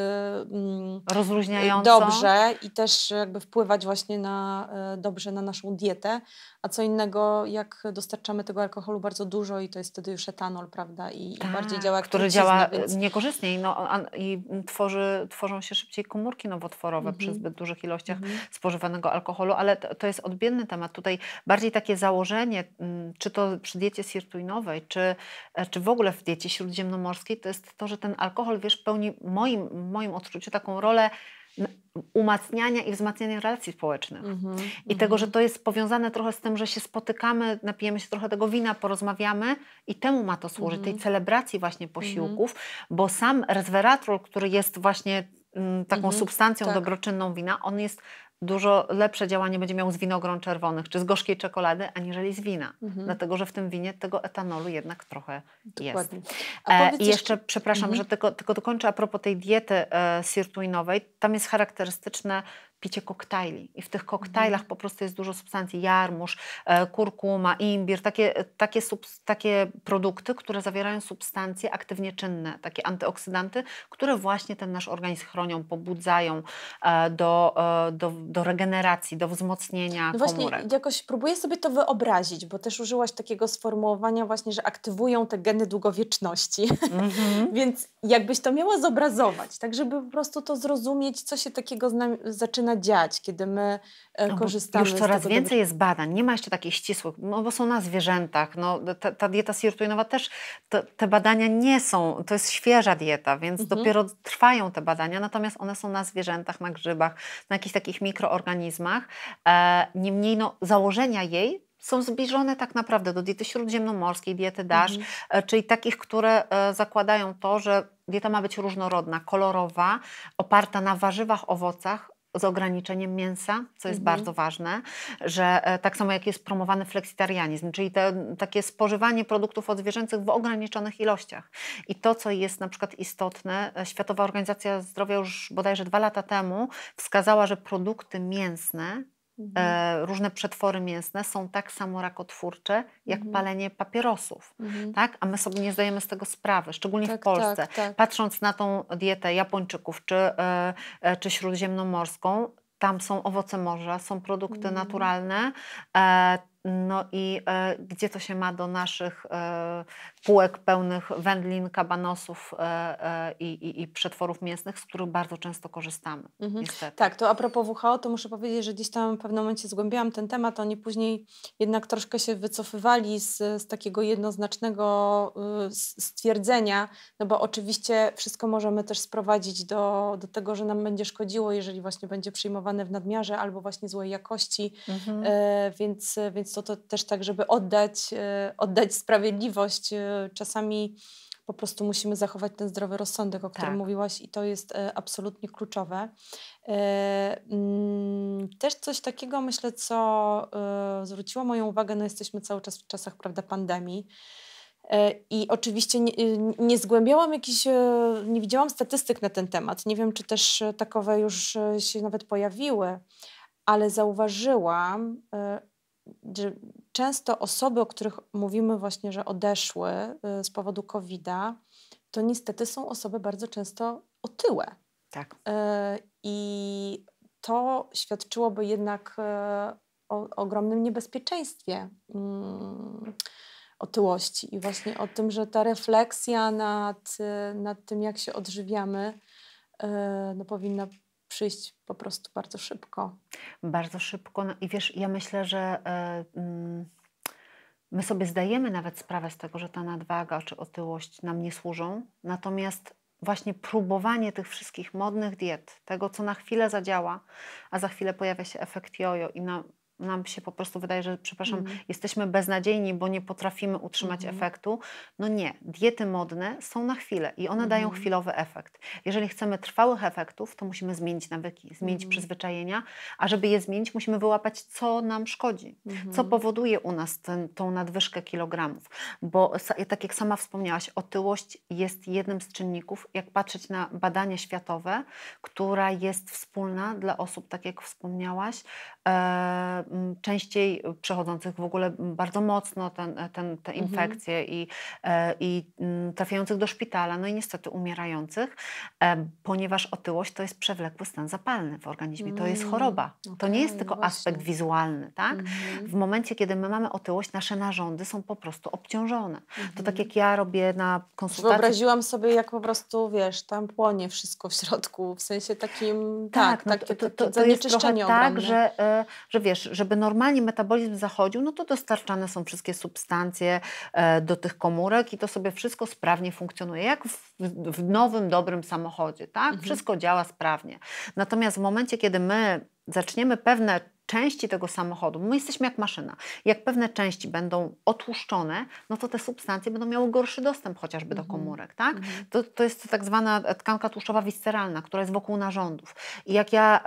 mm, rozluźniająco. Dobrze i też jakby wpływać właśnie na, y, dobrze na naszą dietę, a co innego jak dostarczamy tego alkoholu bardzo dużo i to jest wtedy już etanol, prawda? i tak, bardziej działa który działa no e, więc... niekorzystniej no, a, i tworzy, tworzą się szybciej komórki nowotworowe mm-hmm. przy mhm. zbyt dużych ilościach mm-hmm. spożywanego alkoholu, ale to, to, jest odmienny temat. Tutaj bardziej takie założenie, mm, czy to przy diecie sirtuinowej, czy, e, czy w ogóle w diecie śródziemnomorskiej, to jest to, że ten alkohol, wiesz, pełni moim, moim odczuciu taką rolę umacniania i wzmacniania relacji społecznych. Mm-hmm, I mm-hmm. tego, że to jest powiązane trochę z tym, że się spotykamy, napijemy się trochę tego wina, porozmawiamy i temu ma to służyć, mm-hmm. tej mhm. celebracji właśnie posiłków, mhm. bo sam resveratrol, który jest właśnie m, mm, taką substancją tak. dobroczynną wina, on jest dużo lepsze działanie będzie miał z winogron czerwonych czy z gorzkiej czekolady, aniżeli z wina. Mhm. Dlatego, że w tym winie tego etanolu jednak trochę Dokładnie. jest. E, I jeszcze, czy... przepraszam, mhm. że tylko, tylko dokończę a propos tej diety e, sirtuinowej. Tam jest charakterystyczne picie koktajli. I w tych mhm. koktajlach po prostu jest dużo substancji. Jarmuż, e, kurkuma, imbir, takie, e, takie, takie produkty, które zawierają substancje aktywnie czynne, takie antyoksydanty, które właśnie ten nasz organizm chronią, pobudzają e, do, do, do regeneracji, do wzmocnienia no właśnie, komórek. Jakoś próbuję sobie to wyobrazić, bo też użyłaś takiego sformułowania właśnie, że aktywują te geny długowieczności. Mm -hmm. Więc jakbyś to miała zobrazować, tak żeby po prostu to zrozumieć, co się takiego zaczyna zaczyna dziać, kiedy my e, no, korzystamy już z Już coraz więcej jest badań, nie ma jeszcze takich ścisłych, no bo są na zwierzętach. No, ta, ta dieta sirtuinowa też, to, te badania nie są, to jest świeża dieta, więc mhm. dopiero trwają te badania, natomiast one są na zwierzętach, na grzybach, na jakichś takich mikroorganizmach. E, niemniej no, założenia jej są zbliżone tak naprawdę do diety śródziemnomorskiej, diety DASH, mhm. E, czyli takich, które e, zakładają to, że dieta ma być różnorodna, kolorowa, oparta na warzywach, owocach, z ograniczeniem mięsa, co jest mhm. bardzo ważne, że e, tak samo jak jest promowany fleksitarianizm, czyli te, takie spożywanie produktów odzwierzęcych w ograniczonych ilościach. I to, co jest na przykład istotne, e, Światowa Organizacja Zdrowia już bodajże dwa lata temu wskazała, że produkty mięsne E, mhm. różne przetwory mięsne są tak samo rakotwórcze jak mhm. palenie papierosów, mhm. tak? a my sobie nie zdajemy z tego sprawy, szczególnie tak, w tak, Polsce. Tak, tak. Patrząc na tą dietę Japończyków czy, e, e, czy śródziemnomorską, tam są owoce morza, są produkty mhm. naturalne, no i e, gdzie to się ma do naszych e, półek pełnych wędlin, kabanosów e, e i, i, przetworów mięsnych, z których bardzo często korzystamy. Mhm. Tak, to a propos WHO, to muszę powiedzieć, że gdzieś tam w pewnym momencie zgłębiałam ten temat. Oni później jednak troszkę się wycofywali z, z takiego jednoznacznego y, stwierdzenia, no bo oczywiście wszystko możemy też sprowadzić do, do tego, że nam będzie szkodziło, jeżeli właśnie będzie przyjmowane w nadmiarze albo właśnie złej jakości, mhm. E, więc, więc to często to też tak, żeby oddać, e, oddać sprawiedliwość. E, czasami po prostu musimy zachować ten zdrowy rozsądek, o którym tak. mówiłaś, i to jest e, absolutnie kluczowe. Mm, też coś takiego myślę, co zwróciło moją uwagę, no jesteśmy cały czas w czasach prawda, pandemii. I oczywiście nie, nie zgłębiałam jakichś, nie widziałam statystyk na ten temat. Nie wiem, czy też takowe już się nawet pojawiły, ale zauważyłam, często osoby, o których mówimy właśnie, że odeszły y, z powodu COVID-a, to niestety są osoby bardzo często otyłe. Tak. Y, I to świadczyłoby jednak y, o ogromnym niebezpieczeństwie mm, otyłości i właśnie o tym, że ta refleksja nad, nad tym, jak się odżywiamy, no, powinna przyjść po prostu bardzo szybko. Bardzo szybko. No i wiesz, ja myślę, że e, mm, my sobie zdajemy nawet sprawę z tego, że ta nadwaga czy otyłość nam nie służą, natomiast właśnie próbowanie tych wszystkich modnych diet, tego co na chwilę zadziała, a za chwilę pojawia się efekt jojo i na, nam się po prostu wydaje, że przepraszam, mm. jesteśmy beznadziejni, bo nie potrafimy utrzymać mm. efektu. No nie, diety modne są na chwilę i one mm. dają mhm. chwilowy efekt. Jeżeli chcemy trwałych efektów, to musimy zmienić nawyki, zmienić mhm. przyzwyczajenia, a żeby je zmienić, musimy wyłapać, co nam szkodzi, co mhm. powoduje u nas ten, tą nadwyżkę kilogramów. Bo tak jak sama wspomniałaś, otyłość jest jednym z czynników, jak patrzeć na badania światowe, która jest wspólna dla osób, tak jak wspomniałaś, e, Mm, częściej przechodzących w ogóle bardzo mocno ten, ten, te mhm. infekcje mhm. i, e, i mm, trafiających do szpitala, no i niestety umierających, e, ponieważ otyłość to jest przewlekły stan zapalny w organizmie, to jest mm, choroba. Okay, to nie jest tylko no właśnie. aspekt wizualny. Tak? Mhm. W momencie, kiedy my mamy otyłość, nasze narządy są po prostu obciążone. Mhm. To tak mhm. jak ja robię na konsultacji. Wyobraziłam sobie, jak po prostu, wiesz, tam płonie wszystko w środku, w sensie takim, tak, tak no, to, to, to, to jest trochę tak, że, e, że wiesz, żeby normalnie metabolizm zachodził, no to dostarczane są wszystkie substancje e, do tych komórek i to sobie wszystko sprawnie funkcjonuje, jak w, w nowym, dobrym samochodzie, tak? Mhm. Wszystko działa sprawnie. Natomiast w momencie, kiedy my zaczniemy pewne części tego samochodu, my jesteśmy jak maszyna, jak pewne części będą otłuszczone, no to te substancje będą miały gorszy dostęp chociażby do mhm. komórek, tak? Mhm. To, to jest tak zwana tkanka tłuszczowa wisceralna, która jest wokół narządów. I jak ja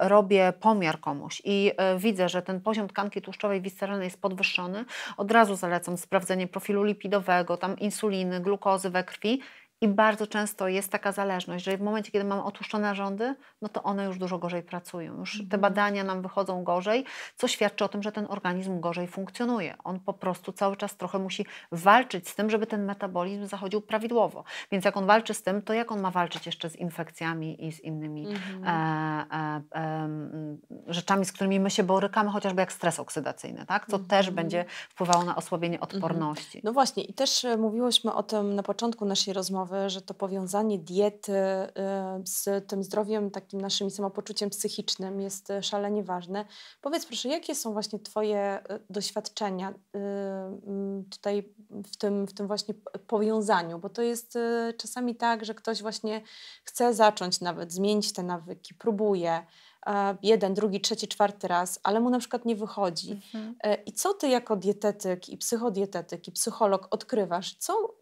e, robię pomiar komuś i e, widzę, że ten poziom tkanki tłuszczowej wisceralnej jest podwyższony, od razu zalecam sprawdzenie profilu lipidowego, tam insuliny, glukozy we krwi i bardzo często jest taka zależność, że w momencie, kiedy mamy otuszczone narządy, no to one już dużo gorzej pracują. Już te mhm. badania nam wychodzą gorzej, co świadczy o tym, że ten organizm gorzej funkcjonuje. On po prostu cały czas trochę musi walczyć z tym, żeby ten metabolizm zachodził prawidłowo. Więc jak on walczy z tym, to jak on ma walczyć jeszcze z infekcjami i z innymi mhm. e, e, e, rzeczami, z którymi my się borykamy, chociażby jak stres oksydacyjny, tak? co mhm. też będzie wpływało na osłabienie mhm. odporności. No właśnie, i też e, mówiłyśmy o tym na początku naszej rozmowy, sprawy, że to powiązanie diety y, z tym zdrowiem, takim naszym samopoczuciem psychicznym jest y, szalenie ważne. Powiedz proszę, jakie są właśnie Twoje y, doświadczenia mm, tutaj w tym, w tym właśnie powiązaniu? Bo to jest czasami tak, że ktoś właśnie chce zacząć nawet zmienić te nawyki, próbuje jeden, drugi, trzeci, czwarty raz, ale mu na przykład nie wychodzi. Mhm. I co ty jako dietetyk i psychodietetyk i psycholog odkrywasz? Co,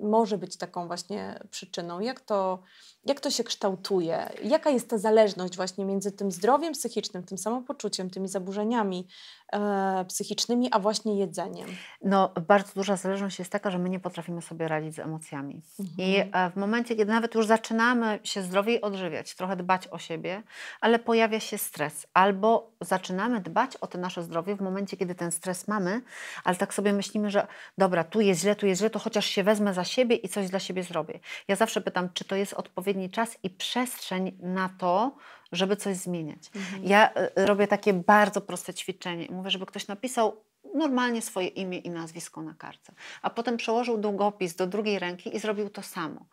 może być taką właśnie przyczyną. Jak to jak to się kształtuje? Jaka jest ta zależność właśnie między tym zdrowiem psychicznym, tym samopoczuciem, tymi zaburzeniami e, psychicznymi, a właśnie jedzeniem? No, bardzo duża zależność jest taka, że my nie potrafimy sobie radzić z emocjami. Mhm. I e, w momencie, kiedy nawet już zaczynamy się zdrowiej odżywiać, trochę dbać o siebie, ale pojawia się stres, albo zaczynamy dbać o to nasze zdrowie w momencie, kiedy ten stres mamy, ale tak sobie myślimy, że dobra, tu jest źle, tu jest źle, to chociaż się wezmę za siebie i coś dla siebie zrobię. Ja zawsze pytam, czy to jest odpowiedź odpowiedni czas i przestrzeń na to, żeby coś zmieniać. Mhm. Ja e, robię takie bardzo proste ćwiczenie. Mówię, żeby ktoś napisał normalnie swoje imię i nazwisko na kartce. A potem przełożył długopis do drugiej ręki i zrobił to samo.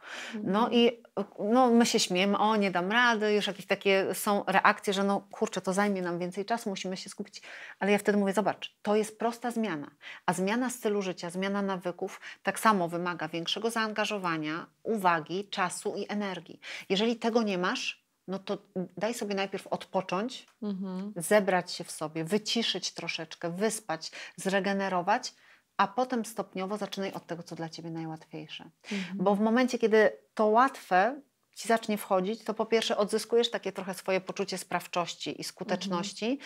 No mhm. i no, my się śmiejemy, o nie dam rady, już jakieś takie są reakcje, że no kurczę, to zajmie nam więcej czasu, musimy się skupić. Ale ja wtedy mówię, zobacz, to jest prosta zmiana. A zmiana stylu życia, zmiana nawyków tak samo wymaga większego zaangażowania, uwagi, czasu i energii. Jeżeli tego nie masz, no to daj sobie najpierw odpocząć, mhm. zebrać się w sobie, wyciszyć troszeczkę, wyspać, zregenerować, a potem stopniowo zaczynaj od tego, co dla ciebie najłatwiejsze. Mhm. Bo w momencie, kiedy to łatwe ci zacznie wchodzić, to po pierwsze odzyskujesz takie trochę swoje poczucie sprawczości i skuteczności.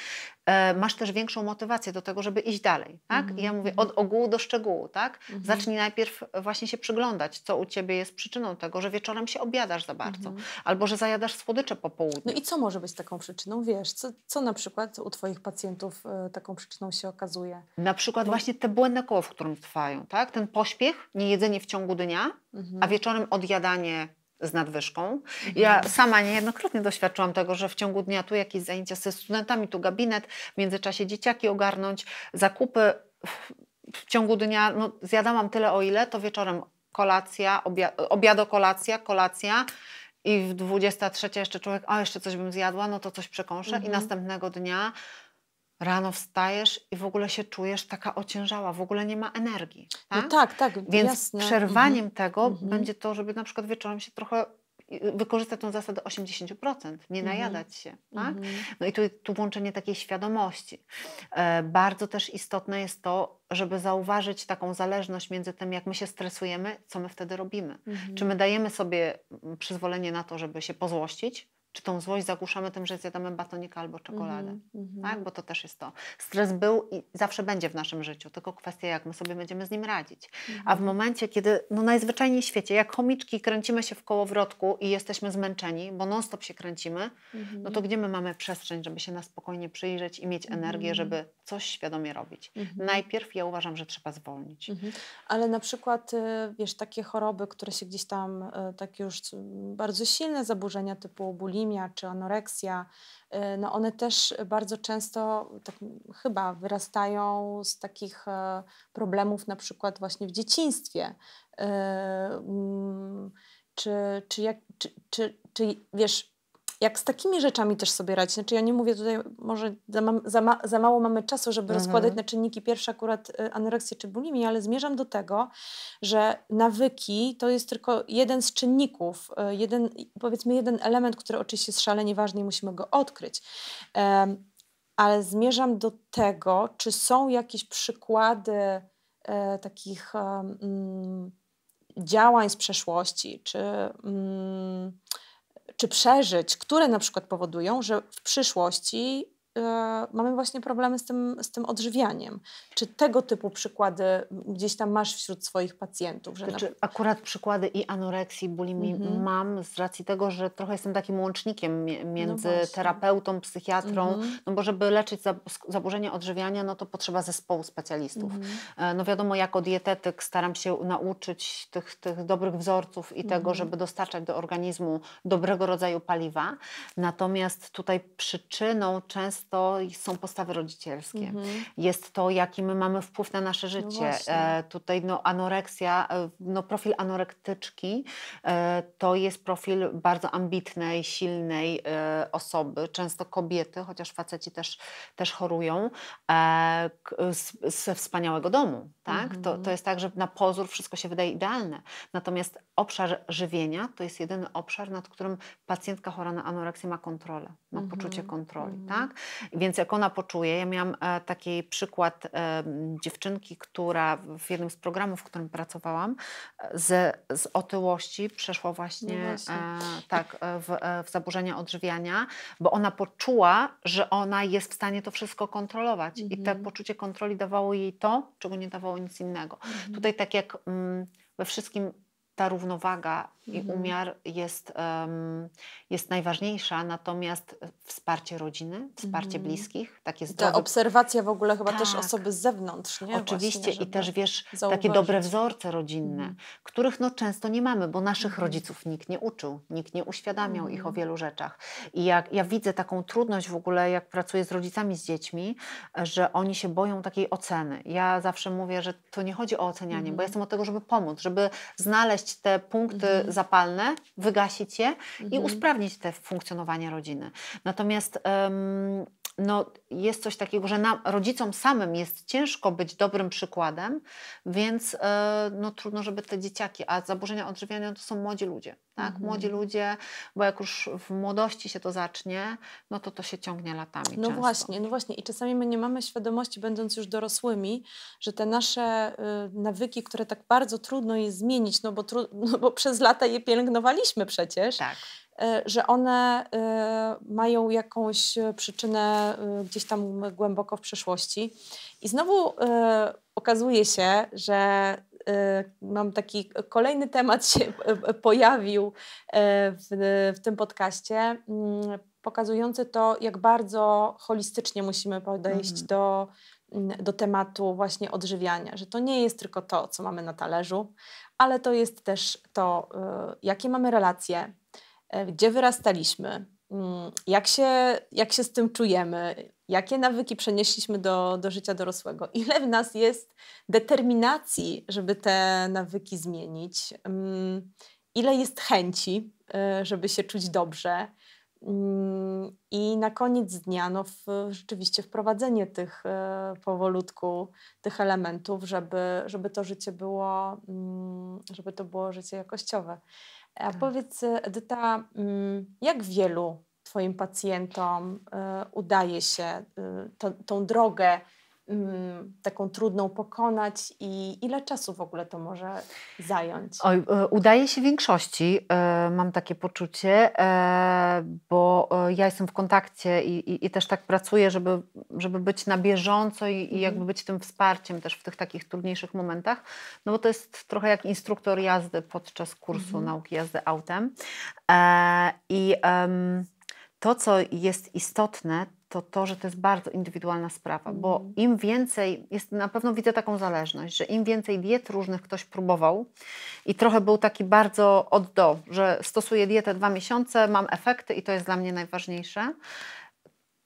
Mhm. E, masz też większą motywację do tego, żeby iść dalej. Tak? Mhm. I ja mhm. mówię od ogółu do szczegółu. Tak? Mhm. Zacznij najpierw e, właśnie się przyglądać, co u ciebie jest przyczyną tego, że wieczorem się obiadasz za bardzo mhm. albo że zajadasz słodycze po południu. No i co może być taką przyczyną? Wiesz, co, co na przykład u Twoich pacjentów y, taką przyczyną się okazuje? Na przykład no. właśnie te błędne koło, w którym trwają. Tak? Ten pośpiech, niejedzenie w ciągu dnia, a mhm. wieczorem odjadanie z nadwyżką. Mhm. Ja sama niejednokrotnie doświadczyłam tego, że w ciągu dnia tu jakieś zajęcia ze studentami, tu gabinet, w międzyczasie dzieciaki ogarnąć, zakupy. W ciągu dnia no, zjadałam tyle o ile, to wieczorem kolacja, obiad, obiado kolacja, kolacja i w 23 jeszcze człowiek, a jeszcze coś bym zjadła, no to coś przekąszę mhm. i następnego dnia Rano wstajesz i w ogóle się czujesz taka ociężała, w ogóle nie ma energii. No tak, no tak, tak. Więc jasne. przerwaniem mhm. tego mhm. będzie to, żeby na przykład wieczorem się trochę y, wykorzystać tą zasadę 80%, nie mhm. najadać mhm. się. Tak? Mhm. No i tu, tu włączenie takiej świadomości. E, bardzo też istotne jest to, żeby zauważyć taką zależność między tym, jak my się stresujemy, co my wtedy robimy. Mhm. Czy my dajemy sobie mm, przyzwolenie na to, żeby się pozłościć, czy tą złość zagłuszamy tym, że zjadamy batonika albo czekoladę. Mm -hmm. tak? Bo to też jest to. Stres był i zawsze będzie w naszym życiu, tylko kwestia, jak my sobie będziemy z nim radzić. Mm -hmm. A w mhm. momencie, kiedy no najzwyczajniej w świecie, jak chomiczki kręcimy się w kołowrotku i jesteśmy zmęczeni, bo non-stop się kręcimy, mm -hmm. no to gdzie my mamy przestrzeń, żeby się na spokojnie przyjrzeć i mieć energię, mhm. żeby coś świadomie robić? Mhm. Najpierw ja uważam, że trzeba zwolnić. Ale na przykład, y, wiesz, takie choroby, które się gdzieś tam, y, tak już bardzo silne zaburzenia typu bulimia, bulimia czy anoreksja, y, no one też bardzo często tak, chyba wyrastają z takich e, problemów na przykład właśnie w dzieciństwie. E, czy, czy, jak, czy, czy, czy wiesz, jak z takimi rzeczami też sobie radzić, znaczy ja nie mówię tutaj, może za, za, ma, za mało mamy czasu, żeby mhm. rozkładać na czynniki pierwsze akurat y, anoreksję czy bulimię, ale zmierzam do tego, że nawyki to jest tylko jeden z czynników, y, jeden, powiedzmy jeden element, który oczywiście jest szalenie ważny i musimy go odkryć. Um, ale zmierzam do tego, czy są jakieś przykłady e, takich um, działań z przeszłości, czy... Um, czy przeżyć, które na przykład powodują, że w przyszłości E, mamy właśnie problemy z tym, z tym odżywianiem. Czy tego typu przykłady gdzieś tam masz wśród swoich pacjentów? Że znaczy, na... Akurat przykłady i anoreksji, bulimii mhm. mam z racji tego, że trochę jestem takim łącznikiem między no terapeutą, psychiatrą, mhm. no bo żeby leczyć zaburzenia odżywiania, no to potrzeba zespołu specjalistów. Mhm. E, no wiadomo, jako dietetyk staram się nauczyć tych, tych dobrych wzorców i tego, mhm. żeby dostarczać do organizmu dobrego rodzaju paliwa. Natomiast tutaj przyczyną często jest to, są postawy rodzicielskie, mhm. jest to, jaki my mamy wpływ na nasze no życie. No e, tutaj no, anoreksja, e, no, profil anorektyczki e, to jest profil bardzo ambitnej, silnej e, osoby, często kobiety, chociaż faceci też, też chorują, e, z, ze wspaniałego domu. Tak? Mhm. To, to jest tak, że na pozór wszystko się wydaje idealne. Natomiast obszar żywienia to jest jedyny obszar, nad którym pacjentka chora na anoreksję ma kontrolę, ma mhm. poczucie kontroli. Mhm. Tak? Więc jak ona poczuje, ja miałam e, taki przykład e, dziewczynki, która w jednym z programów, w którym pracowałam, e, z, z otyłości przeszła właśnie, no właśnie. tak, w, w zaburzenia odżywiania, bo ona poczuła, że ona jest w stanie to wszystko kontrolować mhm. i to mhm. poczucie kontroli dawało jej to, czego nie dawało nic innego. Mhm. Tutaj tak jak mm, we wszystkim ta równowaga mhm. i umiar jest, um, jest najważniejsza, natomiast wsparcie rodziny, wsparcie mhm. bliskich, takie zdrowe. Ta obserwacja w ogóle chyba tak. też osoby z zewnątrz, nie? Oczywiście Właśnie, i też wiesz, zauważyć. takie dobre wzorce rodzinne, mhm. których no często nie mamy, bo naszych mhm. rodziców nikt nie uczył, nikt nie uświadamiał ich o mhm. wielu rzeczach. I jak ja widzę taką trudność w ogóle, jak pracuję z rodzicami, z dziećmi, że oni się boją takiej oceny. Ja zawsze mówię, że to nie chodzi o ocenianie, bo ja mhm. jestem od tego, żeby pomóc, żeby znaleźć znaleźć te punkty mhm. zapalne, wygasić je mhm. i usprawnić te funkcjonowanie rodziny. Natomiast um, no, jest coś takiego, że nam, rodzicom samym jest ciężko być dobrym przykładem, więc yy, no, trudno, żeby te dzieciaki, a zaburzenia odżywiania no, to są młodzi ludzie. Tak? Mhm. Młodzi ludzie, bo jak już w młodości się to zacznie, no to to się ciągnie latami. No często. właśnie, no właśnie. I czasami my nie mamy świadomości, będąc już dorosłymi, że te nasze y, nawyki, które tak bardzo trudno je zmienić, no bo, tru, no bo przez lata je pielęgnowaliśmy przecież. Tak y, że one y, mają jakąś y, przyczynę y, gdzieś tam głęboko w przeszłości. I znowu y, okazuje się, że Y, mam taki kolejny temat się y, y, pojawił w, w tym podcaście, mm, pokazujący to, jak bardzo holistycznie musimy podejść mhm. do, mm, do tematu właśnie odżywiania, że to nie jest tylko to, co mamy na talerzu, ale to jest też to, jakie mamy relacje, gdzie wyrastaliśmy, Mm, jak się, jak się z tym czujemy, jakie nawyki przenieśliśmy do, do życia dorosłego, ile w nas jest determinacji, żeby te nawyki zmienić, mm, ile jest chęci, y, żeby się czuć dobrze. Mm, I na koniec dnia no, w, rzeczywiście wprowadzenie tych y, powolutku, tych elementów, żeby, żeby to życie było, żeby to było życie jakościowe. A tak. powiedz, Edyta, mm, jak wielu Twoim pacjentom y, udaje się y, to, tą drogę Mm, taką trudną pokonać i ile czasu w ogóle to może zająć? Oj, e, udaje się większości, e, mam takie poczucie, e, bo ja jestem w kontakcie i, i, i też tak pracuję, żeby, żeby być na bieżąco i, i, jakby mhm. być tym wsparciem też w tych takich trudniejszych momentach, no bo to jest trochę jak instruktor jazdy podczas kursu mhm. nauki jazdy autem i to, co jest istotne, to to, że to jest bardzo indywidualna sprawa, mm. bo mhm. im więcej, jest, na pewno widzę taką zależność, że im więcej diet różnych ktoś próbował i trochę był taki bardzo od do, że stosuję dietę dwa miesiące, mam efekty i to jest dla mnie najważniejsze,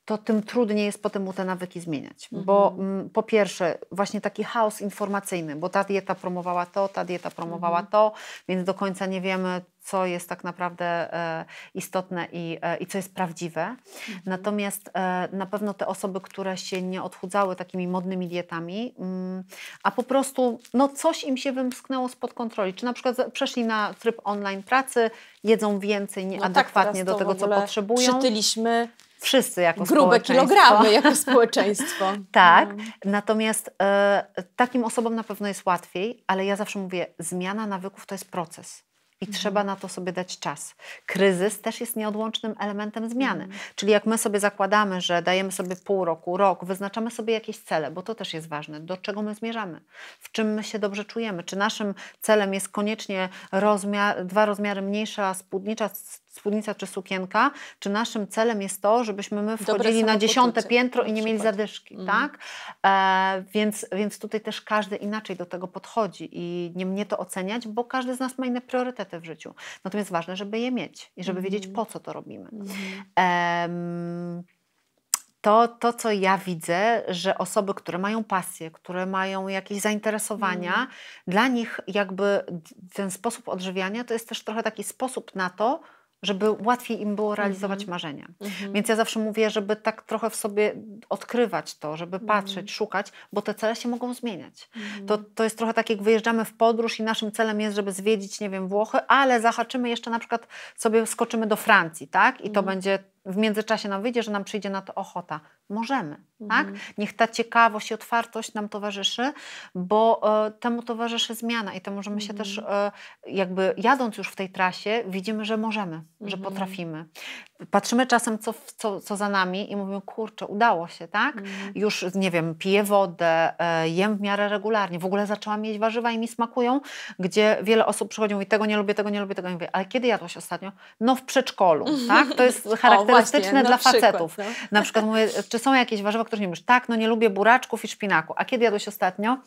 to tym trudniej jest potem mu te nawyki zmieniać. Mhm. Bo m, po pierwsze, właśnie taki chaos informacyjny, bo ta dieta promowała to, ta dieta promowała mhm. to, więc do końca nie wiemy, co jest tak naprawdę e, istotne i, e, i co jest prawdziwe. Mhm. Natomiast e, na pewno te osoby, które się nie odchudzały takimi modnymi dietami, mm, a po prostu no, coś im się wymsknęło spod kontroli, czy na przykład przeszli na tryb online pracy, jedzą więcej, nieadekwatnie no tak, do tego, co potrzebują. Przytyliśmy wszyscy jako Grube społeczeństwo. kilogramy jako społeczeństwo. tak, no. natomiast e, takim osobom na pewno jest łatwiej, ale ja zawsze mówię, zmiana nawyków to jest proces. I mhm. trzeba na to sobie dać czas. Kryzys też jest nieodłącznym elementem zmiany. Mhm. Czyli jak my sobie zakładamy, że dajemy sobie pół roku, rok, wyznaczamy sobie jakieś cele, bo to też jest ważne, do czego my zmierzamy, w czym my się dobrze czujemy. Czy naszym celem jest koniecznie rozmiar, dwa rozmiary mniejsza spódnicza spódnica czy sukienka, czy naszym celem jest to, żebyśmy my wchodzili na dziesiąte piętro i nie mieli zadyszki, mm. tak? E, więc, więc tutaj też każdy inaczej do tego podchodzi i nie mnie to oceniać, bo każdy z nas ma inne priorytety w życiu. Natomiast ważne, żeby je mieć i żeby mm. wiedzieć, mhm. po co to robimy. Mm. to, to, co ja widzę, że osoby, które mają pasję, które mają jakieś zainteresowania, mm. dla nich jakby ten sposób odżywiania to jest też trochę taki sposób na to, żeby łatwiej im było realizować mhm. marzenia. Mhm. Więc ja zawsze mówię, żeby tak trochę w sobie odkrywać to, żeby mhm. patrzeć, szukać, bo te cele się mogą zmieniać. To, to jest trochę tak, jak wyjeżdżamy w podróż i naszym celem jest, żeby zwiedzić, nie wiem, Włochy, ale zahaczymy jeszcze na przykład sobie skoczymy do Francji, tak? I to będzie w międzyczasie nam wyjdzie, że nam przyjdzie na to ochota. Możemy, mhm. tak? Niech ta ciekawość i otwartość nam towarzyszy, bo e, temu towarzyszy zmiana i to możemy mhm. się też, mhm. e, jakby jadąc już w tej trasie, widzimy, że możemy, mhm. że potrafimy. Patrzymy czasem, co, co, co za nami i mówimy, kurczę, udało się, tak? Mhm. Już, nie wiem, piję wodę, e, jem w miarę regularnie. W ogóle zaczęłam jeść warzywa i mi smakują, gdzie wiele osób przychodzi i mówi, tego nie lubię, tego nie lubię, tego nie lubię. Ale kiedy jadłaś ostatnio? No w przedszkolu, tak? To jest charakterystyczne elastyczne dla przykład, facetów. No. Na przykład mówię, czy są jakieś warzywa, których nie lubisz? Tak, no nie lubię buraczków i szpinaku. A kiedy jadłeś ostatnio?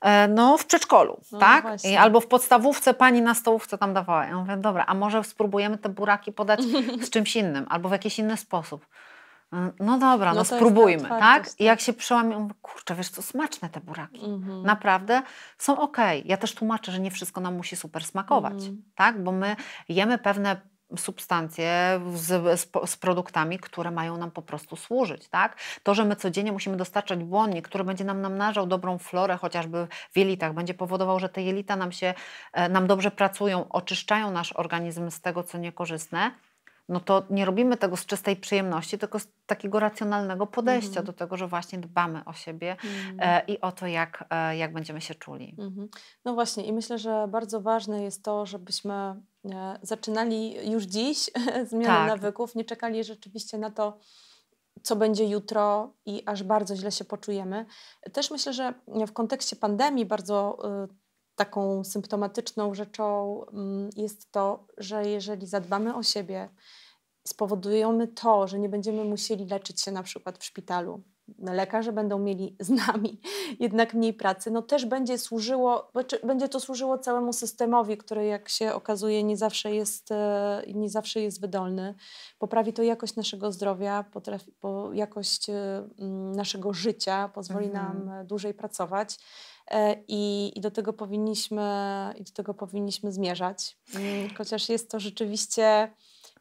E, no w przedszkolu, no, tak? albo w podstawówce pani na stołówce tam dawała. Ja mówię, dobra, a może spróbujemy te buraki podać z czymś innym albo w jakiś inny sposób. E, no dobra, no, no tak, spróbujmy, tak? tak? I jak tak. się przełamię, mówię, kurczę, wiesz co, smaczne te buraki. Mhm. Naprawdę są ok. Ja też tłumaczę, że nie wszystko nam musi super smakować, mhm. tak? Bo my jemy pewne substancje z, z, z, produktami, które mają nam po prostu służyć. Tak? To, że my codziennie musimy dostarczać błonnik, który będzie nam namnażał dobrą florę chociażby w jelitach, będzie powodował, że te jelita nam się, e, nam dobrze pracują, oczyszczają nasz organizm z tego, co niekorzystne, no to nie robimy tego z czystej przyjemności, tylko z takiego racjonalnego podejścia mhm. do tego, że właśnie dbamy o siebie mhm. e, i o to, jak, e, jak będziemy się czuli. Mhm. No właśnie, i myślę, że bardzo ważne jest to, żebyśmy e, zaczynali już dziś zmianę tak. nawyków, nie czekali rzeczywiście na to, co będzie jutro i aż bardzo źle się poczujemy. Też myślę, że w kontekście pandemii bardzo taką symptomatyczną rzeczą mm, jest to, że jeżeli zadbamy o siebie, spowodujemy to, że nie będziemy musieli leczyć się na przykład w szpitalu, no, lekarze będą mieli z nami jednak mniej pracy, no też będzie służyło, będzie to służyło całemu systemowi, który jak się okazuje nie zawsze jest, e, nie zawsze jest wydolny. Poprawi to jakość naszego zdrowia, potrafi, po jakość e, mm, naszego życia, pozwoli mhm. nam dłużej pracować. E, i, i do, tego powinniśmy, i do tego powinniśmy zmierzać. Mm, chociaż jest to rzeczywiście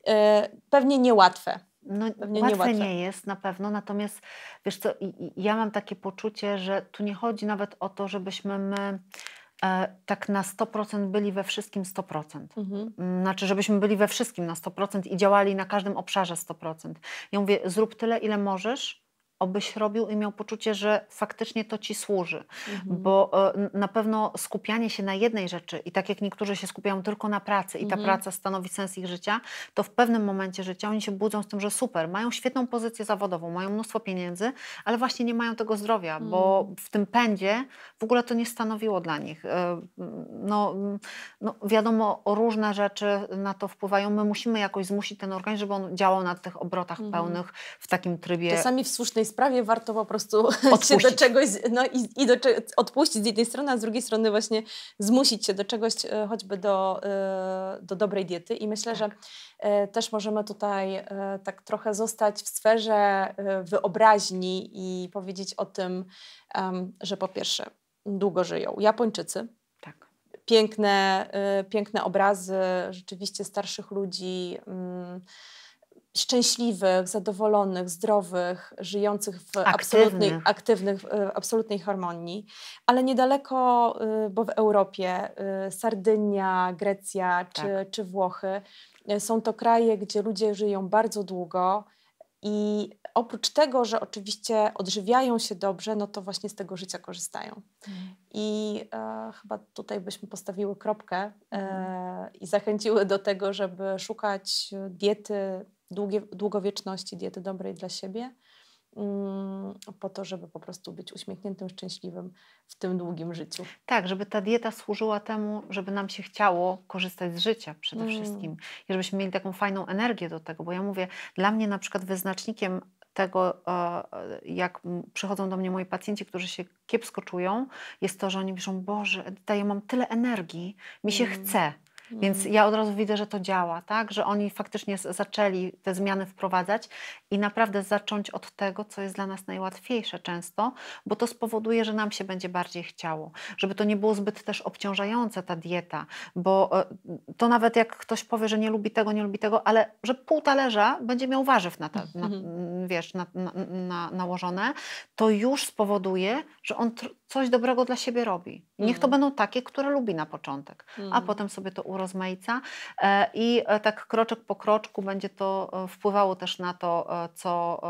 e, pewnie niełatwe. No, Pewnie łatwe nie, nie jest na pewno, natomiast wiesz co, ja mam takie poczucie, że tu nie chodzi nawet o to, żebyśmy my e, tak na 100% byli we wszystkim 100%. Mhm. Mm, znaczy, żebyśmy byli we wszystkim na 100% i działali na każdym obszarze 100%. Ja mówię, zrób tyle, ile możesz, obyś robił i miał poczucie, że faktycznie to ci służy. Mhm. Bo e, na pewno skupianie się na jednej rzeczy i tak jak niektórzy się skupiają tylko na pracy i ta mhm. praca stanowi sens ich życia, to w pewnym momencie życia oni się budzą z tym, że super, mają świetną pozycję zawodową, mają mnóstwo pieniędzy, ale właśnie nie mają tego zdrowia, mhm. bo mm. w tym pędzie w ogóle to nie stanowiło dla nich. E, no, no, wiadomo, różne rzeczy na to wpływają. My musimy jakoś zmusić ten organizm, żeby on działał na tych obrotach mhm. pełnych w takim trybie. Czasami w słusznej tej sprawie warto po prostu odpuścić. się do czegoś no, i, i do, odpuścić z jednej strony, a z drugiej strony właśnie zmusić się do czegoś, e, choćby do, e, do dobrej diety. I myślę, tak. że e, też możemy tutaj tak trochę zostać w sferze wyobraźni i powiedzieć o tym, że po pierwsze długo żyją Japończycy, tak. piękne, y, piękne obrazy rzeczywiście starszych ludzi. Y, szczęśliwych, zadowolonych, zdrowych, żyjących w absolutnej, aktywnych, y, absolutnej harmonii. Ale niedaleko, y, bo w Europie, y, Sardynia, Grecja czy, tak. czy Włochy, są to kraje, gdzie ludzie żyją bardzo długo i oprócz tego, że oczywiście odżywiają się dobrze, no to właśnie z tego życia korzystają. Mhm. I e, chyba tutaj byśmy postawiły kropkę e, mhm. i zachęciły do tego, żeby szukać diety długie, długowieczności diety dobrej dla siebie, mm, po to, żeby po prostu być uśmiechniętym, szczęśliwym w tym długim życiu. Tak, żeby ta dieta służyła temu, żeby nam się chciało korzystać z życia przede mm. wszystkim i żebyśmy mieli taką fajną energię do tego, bo ja mówię, dla mnie na przykład wyznacznikiem tego, e, jak przychodzą do mnie moi pacjenci, którzy się kiepsko czują, jest to, że oni piszą, Boże, daję mam tyle energii, mi się mm. chce. Więc ja od razu widzę, że to działa, tak? że oni faktycznie zaczęli te zmiany wprowadzać i naprawdę zacząć od tego, co jest dla nas najłatwiejsze często, bo to spowoduje, że nam się będzie bardziej chciało, żeby to nie było zbyt też obciążające ta dieta, bo e, to nawet jak ktoś powie, że nie lubi tego, nie lubi tego, ale że pół talerza będzie miał warzyw na, ta, na mhm. wiesz, na, na, nałożone, to już spowoduje, że on coś dobrego dla siebie robi. Niech to mhm. będą takie, które lubi na początek, a mhm. potem sobie to urozmaica e, i e, tak kroczek po kroczku będzie to e, wpływało też na to, co,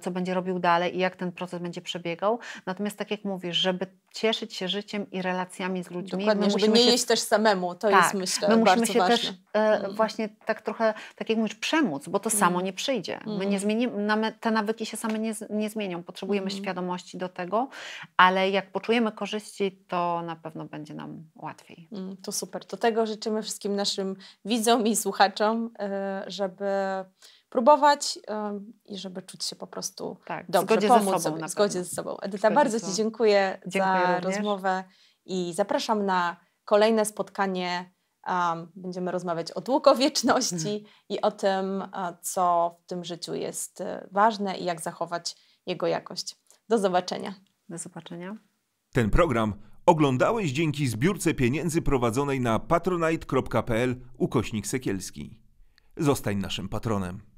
co będzie robił dalej i jak ten proces będzie przebiegał. Natomiast tak jak mówisz, żeby cieszyć się życiem i relacjami z ludźmi. Dokładnie, my żeby nie się... jeść też samemu, to tak, jest myślę my musimy się ważne. też mhm. właśnie tak trochę, tak jak mówisz, przemóc, bo to samo nie przyjdzie. My nie zmienimy, te nawyki się same nie, nie zmienią. Potrzebujemy świadomości do tego, ale jak poczujemy korzyści, to na pewno będzie nam łatwiej. Mm, to super. To tego życzymy wszystkim naszym widzom i słuchaczom, y, żeby próbować y, i żeby czuć się po prostu tak, dobrze, zgodzie pomóc ze sobą, sobie, zgodzie ze sobą. Edyta, bardzo Ci dziękuję, dziękuję za również. rozmowę i zapraszam na kolejne spotkanie. Um, będziemy rozmawiać o długowieczności wieczności i o tym, co w tym życiu jest y, ważne i jak zachować jego jakość. Do zobaczenia. Do zobaczenia. Ten program oglądałeś dzięki zbiórce pieniędzy prowadzonej na patronite.pl ukośnik Sekielski. Zostań naszym patronem.